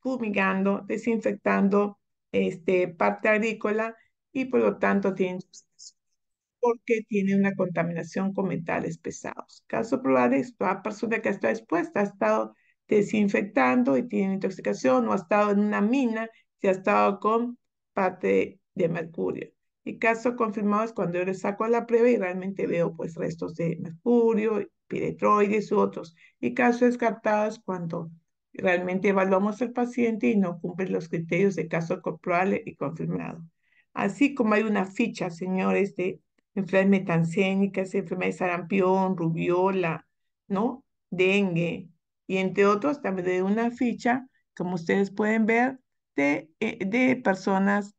Speaker 1: fumigando, desinfectando este, parte agrícola y por lo tanto tiene porque tiene una contaminación con metales pesados. Caso probable es la persona que está expuesta, ha estado desinfectando y tiene intoxicación o ha estado en una mina y ha estado con parte de mercurio. Y caso confirmado es cuando yo le saco la prueba y realmente veo pues restos de mercurio, piretroides u otros. Y caso descartado es cuando realmente evaluamos al paciente y no cumple los criterios de caso probable y confirmado. Así como hay una ficha, señores, de enfermedades metancénicas, enfermedades de sarampión, rubiola, ¿no? Dengue, y entre otros, también de una ficha, como ustedes pueden ver, de, eh, de personas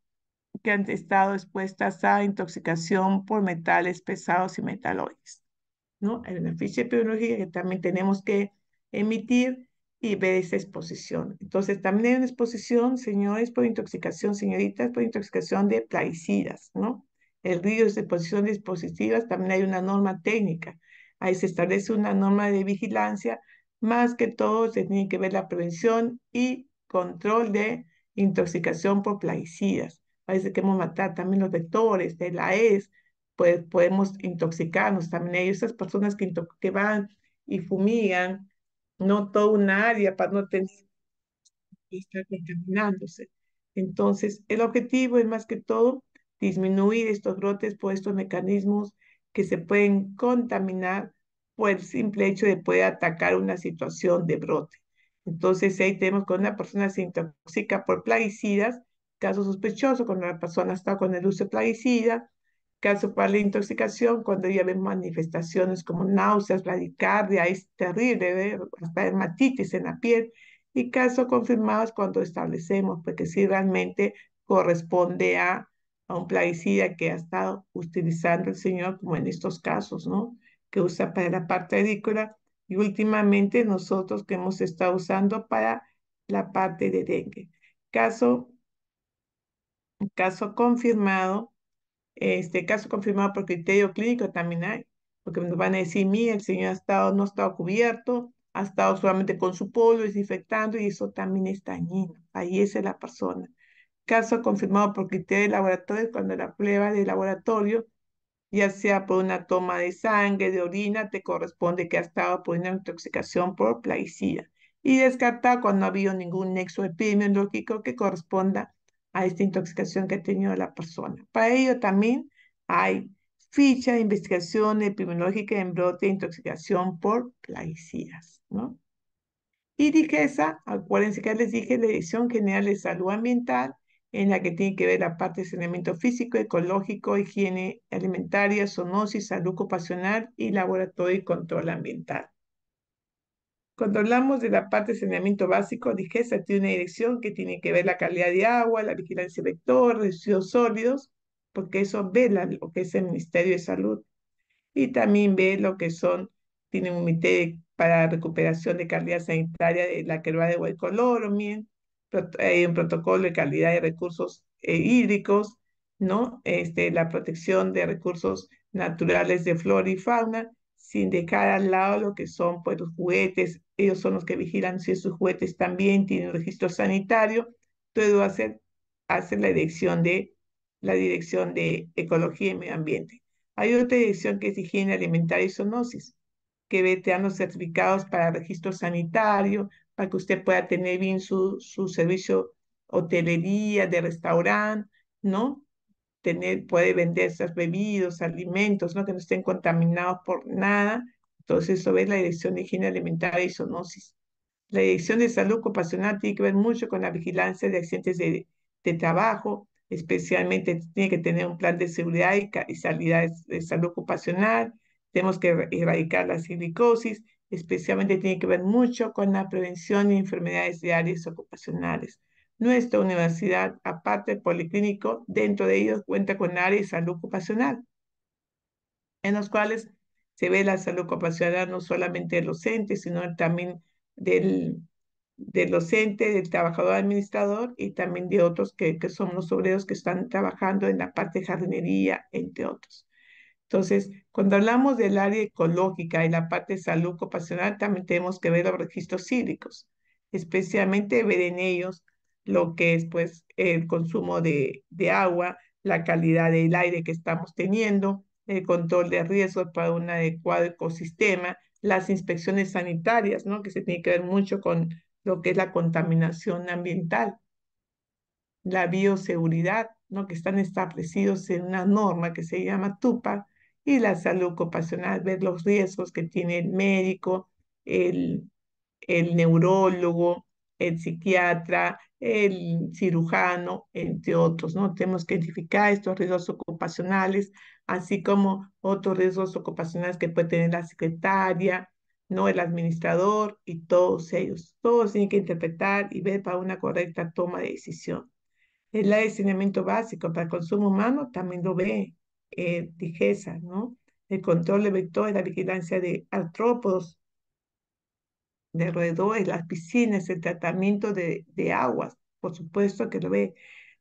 Speaker 1: que han estado expuestas a intoxicación por metales pesados y metaloides. ¿no? Hay una ficha epidemiológica que también tenemos que emitir y ver esa exposición. Entonces, también hay una exposición, señores, por intoxicación, señoritas, por intoxicación de plaguicidas, ¿no? el es de posiciones positivas, también hay una norma técnica. Ahí se establece una norma de vigilancia, más que todo se tiene que ver la prevención y control de intoxicación por plaguicidas. Parece que hemos matado también los vectores de la ES, pues podemos intoxicarnos también. Hay esas personas que, que van y fumigan, no todo una área para no tener que estar contaminándose. Entonces, el objetivo es más que todo disminuir estos brotes por estos mecanismos que se pueden contaminar por el simple hecho de poder atacar una situación de brote. Entonces, ahí tenemos con una persona se intoxica por plaguicidas, caso sospechoso cuando la persona está con el uso de plaguicida, caso para la intoxicación cuando ya ven manifestaciones como náuseas, bradicardia, es terrible, ¿eh? hasta dermatitis en la piel, y caso confirmados cuando establecemos, porque si realmente corresponde a un plaguicida que ha estado utilizando el Señor, como en estos casos, ¿no? Que usa para la parte agrícola y últimamente nosotros que hemos estado usando para la parte de dengue. Caso, caso confirmado, este caso confirmado por criterio clínico también hay, porque nos van a decir, mira, el señor ha estado, no ha estado cubierto, ha estado solamente con su polvo, desinfectando, y eso también es dañino. Ahí es la persona caso confirmado por criterio de laboratorio cuando la prueba de laboratorio, ya sea por una toma de sangre, de orina, te corresponde que ha estado por una intoxicación por plaguicida. Y descarta cuando no ha habido ningún nexo epidemiológico que corresponda a esta intoxicación que ha tenido la persona. Para ello también hay ficha de investigación epidemiológica en brote de intoxicación por plaguicidas, ¿no? Y esa, acuérdense que ya les dije, la edición General de Salud Ambiental, en la que tiene que ver la parte de saneamiento físico, ecológico, higiene alimentaria, zoonosis, salud ocupacional y laboratorio y control ambiental. Cuando hablamos de la parte de saneamiento básico, esa tiene una dirección que tiene que ver la calidad de agua, la vigilancia vector, residuos sólidos, porque eso ve lo que es el Ministerio de Salud. Y también ve lo que son, tiene un comité para recuperación de calidad sanitaria de la que va de miente hay eh, un protocolo de calidad de recursos eh, hídricos, ¿no? Este, la protección de recursos naturales de flora y fauna, sin dejar al lado lo que son pues, los juguetes. Ellos son los que vigilan si sus juguetes también tienen registro sanitario. Todo hace, hace la dirección de la dirección de ecología y medio ambiente. Hay otra dirección que es higiene alimentaria y zoonosis, que vetean los certificados para registro sanitario, para que usted pueda tener bien su, su servicio hotelería, de restaurante, ¿no? Tener, puede vender esas bebidas, alimentos, ¿no? Que no estén contaminados por nada. Entonces, eso es la Dirección de Higiene Alimentaria y Zoonosis. La Dirección de Salud Ocupacional tiene que ver mucho con la vigilancia de accidentes de, de trabajo, especialmente tiene que tener un plan de seguridad y, salida de salud ocupacional. Tenemos que erradicar la silicosis especialmente tiene que ver mucho con la prevención de enfermedades de áreas ocupacionales. Nuestra universidad, aparte del policlínico, dentro de ellos cuenta con áreas de salud ocupacional, en los cuales se ve la salud ocupacional no solamente del docente, sino también del, docente, del trabajador administrador y también de otros que son los obreros que están trabajando en la parte de jardinería, entre otros. Entonces, cuando hablamos del área ecológica y la parte de salud ocupacional, también tenemos que ver los registros hídricos, especialmente ver en ellos lo que es pues el consumo de, agua, la calidad del aire que estamos teniendo, el control de riesgos para un adecuado ecosistema, las inspecciones sanitarias, que se tiene que ver mucho con lo que es la contaminación ambiental, la bioseguridad, que están establecidos en una norma que se llama TUPA, y la salud ocupacional, ver los riesgos que tiene el médico, el, el neurólogo, el psiquiatra, el cirujano, entre otros, ¿no? Tenemos que identificar estos riesgos ocupacionales, así como otros riesgos ocupacionales que puede tener la secretaria, ¿no? El administrador y todos ellos. Todos tienen que interpretar y ver para una correcta toma de decisión. El diseñamiento básico para el consumo humano también lo ve, eh, ¿no? El control de vectores, la vigilancia de artrópodos, de roedores, las piscinas, el tratamiento de, de aguas, por supuesto que lo ve,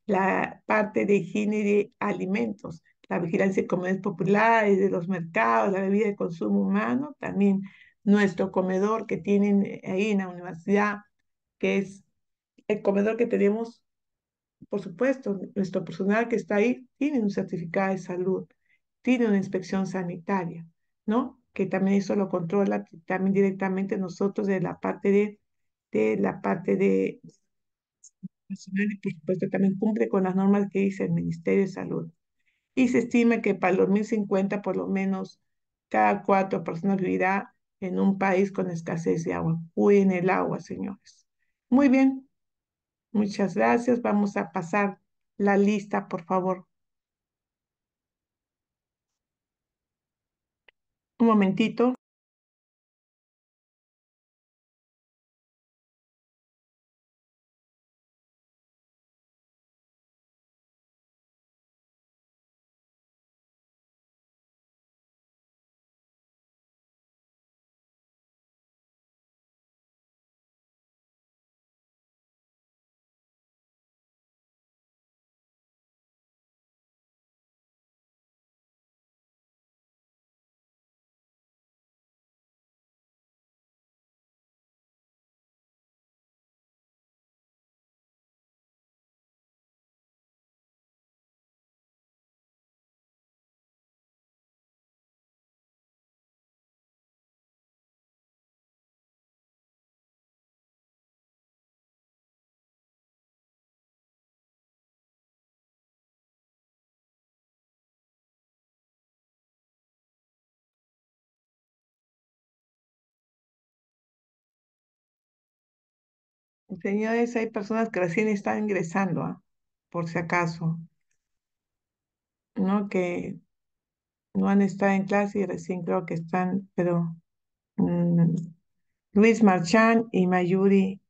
Speaker 1: la parte de higiene de alimentos, la vigilancia de comedores populares, de los mercados, la bebida de consumo humano, también nuestro comedor que tienen eh, ahí en la universidad, que es el comedor que tenemos por supuesto, nuestro personal que está ahí tiene un certificado de salud, tiene una inspección sanitaria, ¿no? Que también eso lo controla también directamente nosotros de la parte de, de la parte de personal por supuesto también cumple con las normas que dice el Ministerio de Salud. Y se estima que para el 2050 por lo menos cada cuatro personas vivirá en un país con escasez de agua. Cuiden el agua, señores. Muy bien, Muchas gracias. Vamos a pasar la lista, por favor. Un momentito. Señores, hay personas que recién están ingresando, ¿ah? por si acaso. ¿No? Que no han estado en clase y recién creo que están, pero mm, Luis Marchán y Mayuri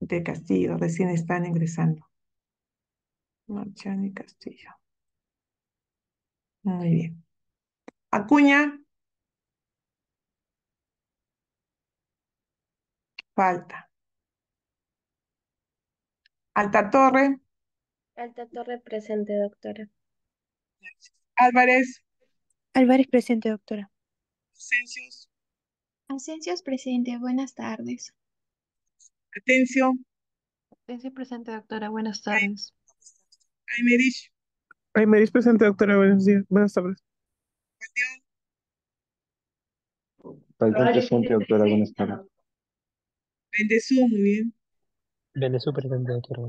Speaker 1: de Castillo recién están ingresando. Marchán y Castillo. Muy bien. Acuña. Falta. Alta Torre.
Speaker 3: Alta Torre
Speaker 2: presente, doctora. Álvarez. Álvarez presente, doctora.
Speaker 3: Asencios. Asencios presente, buenas tardes. Atención. Atencio presente, doctora, buenas tardes.
Speaker 1: Aymerich. Aymerich presente, doctora, buenos días, buenas tardes.
Speaker 3: Alta presente, doctora, buenas tardes.
Speaker 1: Bendezú, muy bien. Venezuela, su presente, doctora.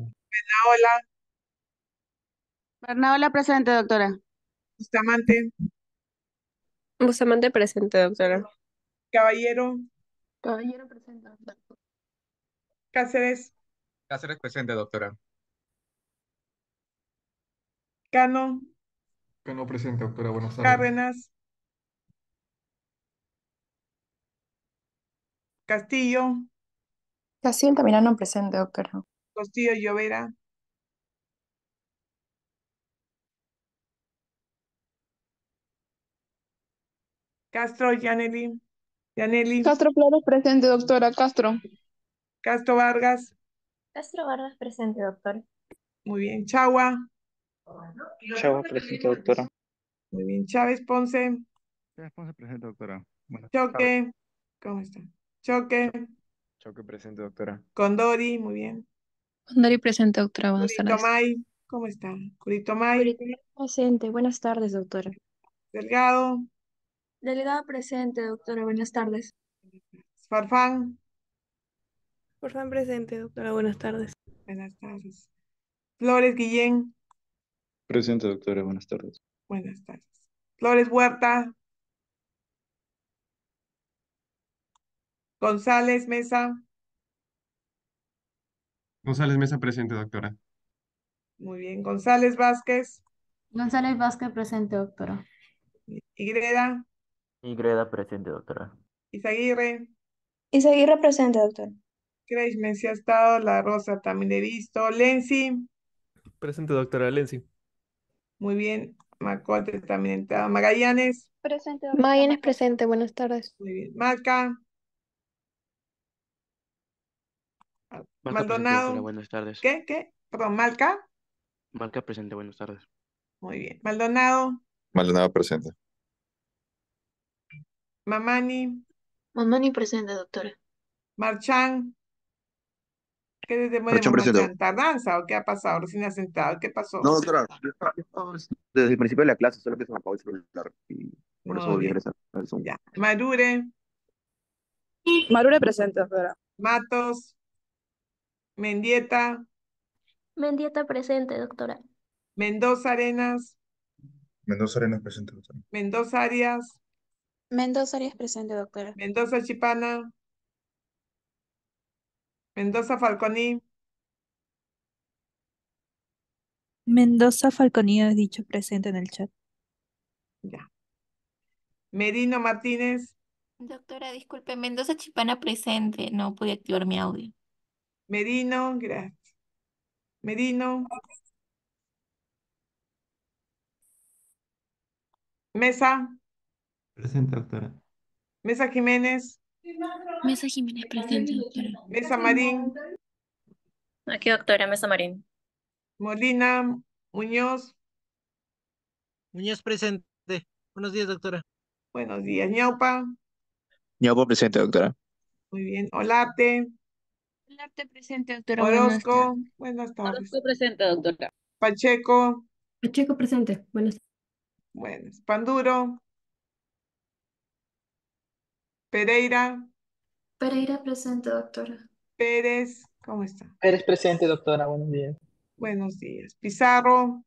Speaker 1: Bernaola. presente, doctora. Bustamante. Bustamante
Speaker 2: presente, doctora.
Speaker 1: Caballero. Caballero presente, doctora. Cáceres.
Speaker 3: Cáceres presente, doctora.
Speaker 1: Cano. Cano presente, doctora. Buenos días. Cárdenas. Castillo.
Speaker 3: Jacinta no presente, doctor.
Speaker 1: Costillo Llovera. Castro Yaneli. Yaneli. Castro Flores presente, doctora. Castro. Castro Vargas. Castro Vargas presente, doctor. Muy bien. Chagua. Chagua presente, doctora. Muy bien. Chávez Ponce.
Speaker 2: Chávez Ponce presente,
Speaker 3: doctora.
Speaker 1: Choque. ¿Cómo está? Choque
Speaker 3: que presente, doctora.
Speaker 1: Condori, muy bien. Condori presente, doctora. Buenas Curito tardes. May, ¿cómo está? Curito May. presente. Buenas tardes, doctora. Delgado.
Speaker 3: Delgado presente, doctora. Buenas tardes. Farfán.
Speaker 1: Farfán presente, doctora. Buenas tardes. Buenas tardes. Flores Guillén.
Speaker 2: Presente, doctora. Buenas tardes.
Speaker 1: Buenas tardes. Flores Huerta. González Mesa.
Speaker 3: González Mesa presente, doctora.
Speaker 1: Muy bien. González Vázquez. González Vázquez presente, doctora. Igreda.
Speaker 3: Igreda presente, doctora.
Speaker 1: Isaguirre. Isaguirre presente, doctora. Grace si ha estado, La Rosa también he visto. Lenzi. Presente, doctora Lenzi. Muy bien. Macote también está. Magallanes. Presente, doctora. Magallanes presente, buenas tardes. Muy bien. Marca. Maldonado. buenas tardes. ¿Qué? ¿Qué? Perdón, Malca.
Speaker 2: Malca presente, buenas
Speaker 1: tardes. Muy bien. Maldonado. Maldonado presente. Mamani. Mamani presente, doctora. Marchán. ¿Qué es Marchán presente. ¿Tardanza o qué ha pasado? Recién sentado. ¿Qué pasó? No, doctora.
Speaker 3: Desde el principio de la clase, solo que se me acabó el celular. Y por Muy
Speaker 1: Marure. Marure presente, doctora. Matos. Mendieta. Mendieta presente, doctora. Mendoza Arenas.
Speaker 3: Mendoza Arenas presente, doctora.
Speaker 1: Mendoza Arias. Mendoza Arias presente, doctora. Mendoza Chipana. Mendoza Falconi.
Speaker 2: Mendoza Falconi has dicho presente en el chat.
Speaker 1: Ya. Merino Martínez. Doctora, disculpe, Mendoza Chipana presente. No pude activar mi audio. Medino, gracias. Medino. Mesa. Presente, doctora. Mesa Jiménez. Mesa Jiménez, presente, doctora. Mesa Marín.
Speaker 3: Aquí, doctora, Mesa Marín.
Speaker 1: Molina, Muñoz. Muñoz, presente. Buenos días, doctora. Buenos días, Ñaupa. Ñaupa, presente, doctora. Muy bien, Olate buenas tardes. Orozco presente, doctora. Pacheco. Pacheco presente, buenas tardes. Buenas. Panduro. Pereira. Pereira presente, doctora. Pérez, ¿cómo está? Pérez presente, doctora, buenos días. Buenos días. Pizarro.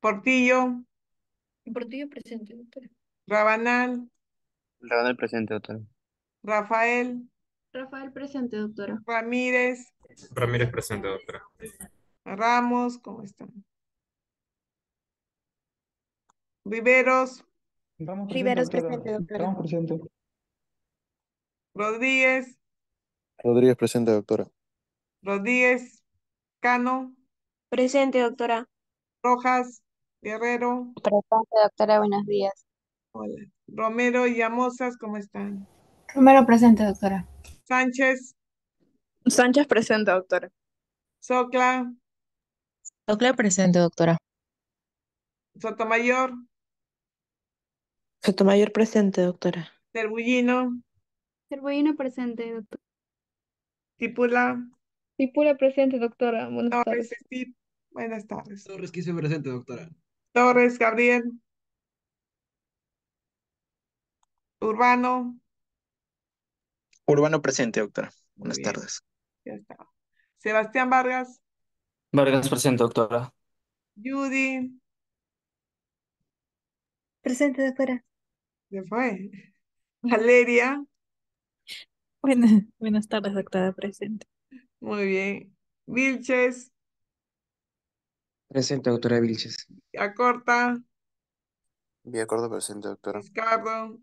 Speaker 1: Portillo. Portillo presente, doctora. Rabanal. Rafael presente, doctora. Rafael. Rafael presente, doctora. Ramírez. Ramírez
Speaker 3: presente, doctora.
Speaker 1: Ramos, ¿cómo están? Viveros. Riveros presente, doctora. Ramos presente. Rodríguez.
Speaker 3: Rodríguez presente, doctora.
Speaker 1: Rodríguez. Cano. Presente, doctora. Rojas. Guerrero. Presente, doctora. Buenos días. Hola. Romero y Amosas, ¿cómo están?
Speaker 2: Romero presente, doctora.
Speaker 1: Sánchez. Sánchez presente, doctora. Socla.
Speaker 2: Socla presente, doctora.
Speaker 1: Sotomayor. Sotomayor presente, doctora. Cerbullino. Cerbullino presente, doctora. Tipula. Tipula presente, doctora. Buenas tardes. Buenas Torres, presente, doctora. Torres, Gabriel. Urbano.
Speaker 2: Urbano presente, doctora.
Speaker 1: Buenas tardes. Ya está. Sebastián Vargas.
Speaker 2: Vargas presente, doctora.
Speaker 1: Judy. Presente, doctora. Se fue. Valeria.
Speaker 2: Buenas, buenas tardes, doctora. Presente.
Speaker 1: Muy bien. Vilches. Presente, doctora Vilches. corta.
Speaker 3: De Corta presente, doctora.
Speaker 1: Ricardo.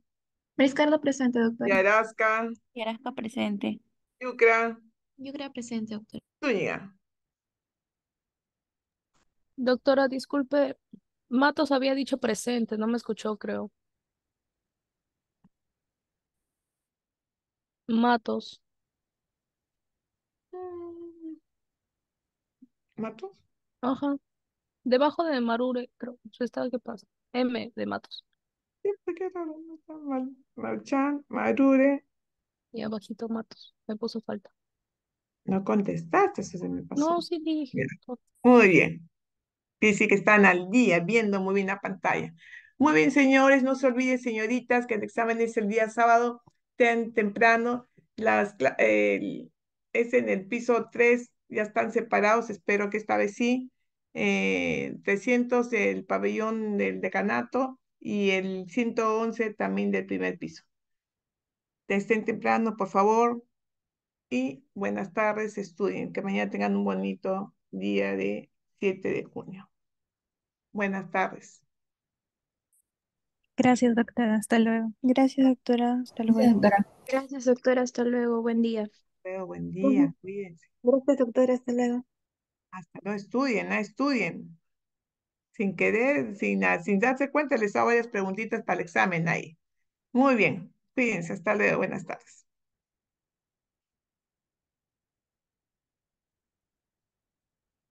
Speaker 1: Ricardo presente, doctor. Yarasca. Yarasca presente. Yucra. Yucra
Speaker 3: presente, doctora. Zúñiga. Doctora, disculpe, Matos había dicho presente, no me escuchó, creo. Matos.
Speaker 1: ¿Matos?
Speaker 2: Ajá. Debajo de Marure, creo. ¿Está qué
Speaker 1: pasa? M de Matos. Siempre Marure, Y abajito Matos. Me puso falta. no contestaste, eso se me pasó. No, sí dije. Muy bien. Dice que están al día, viendo muy bien la pantalla. Muy bien, señores, no se olviden, señoritas, que el examen es el día sábado ten temprano. Las, es en el piso 3, ya están separados, espero que esta vez sí. 300 eh, el pabellón del decanato y el 111 también del primer piso. te Estén temprano, por favor. Y buenas tardes, estudien. Que mañana tengan un bonito día de 7 de junio. Buenas tardes.
Speaker 2: Gracias, doctora. Hasta luego. Gracias, doctora. Hasta luego.
Speaker 1: Gracias, doctora. Hasta luego. Buen día. Luego, buen día. Cuídense. Gracias, doctora. Hasta luego. Hasta luego. Estudien, ah, estudien sin querer, sin, sin darse cuenta, les hago varias preguntitas para el examen ahí. Muy bien, cuídense, hasta luego, buenas tardes.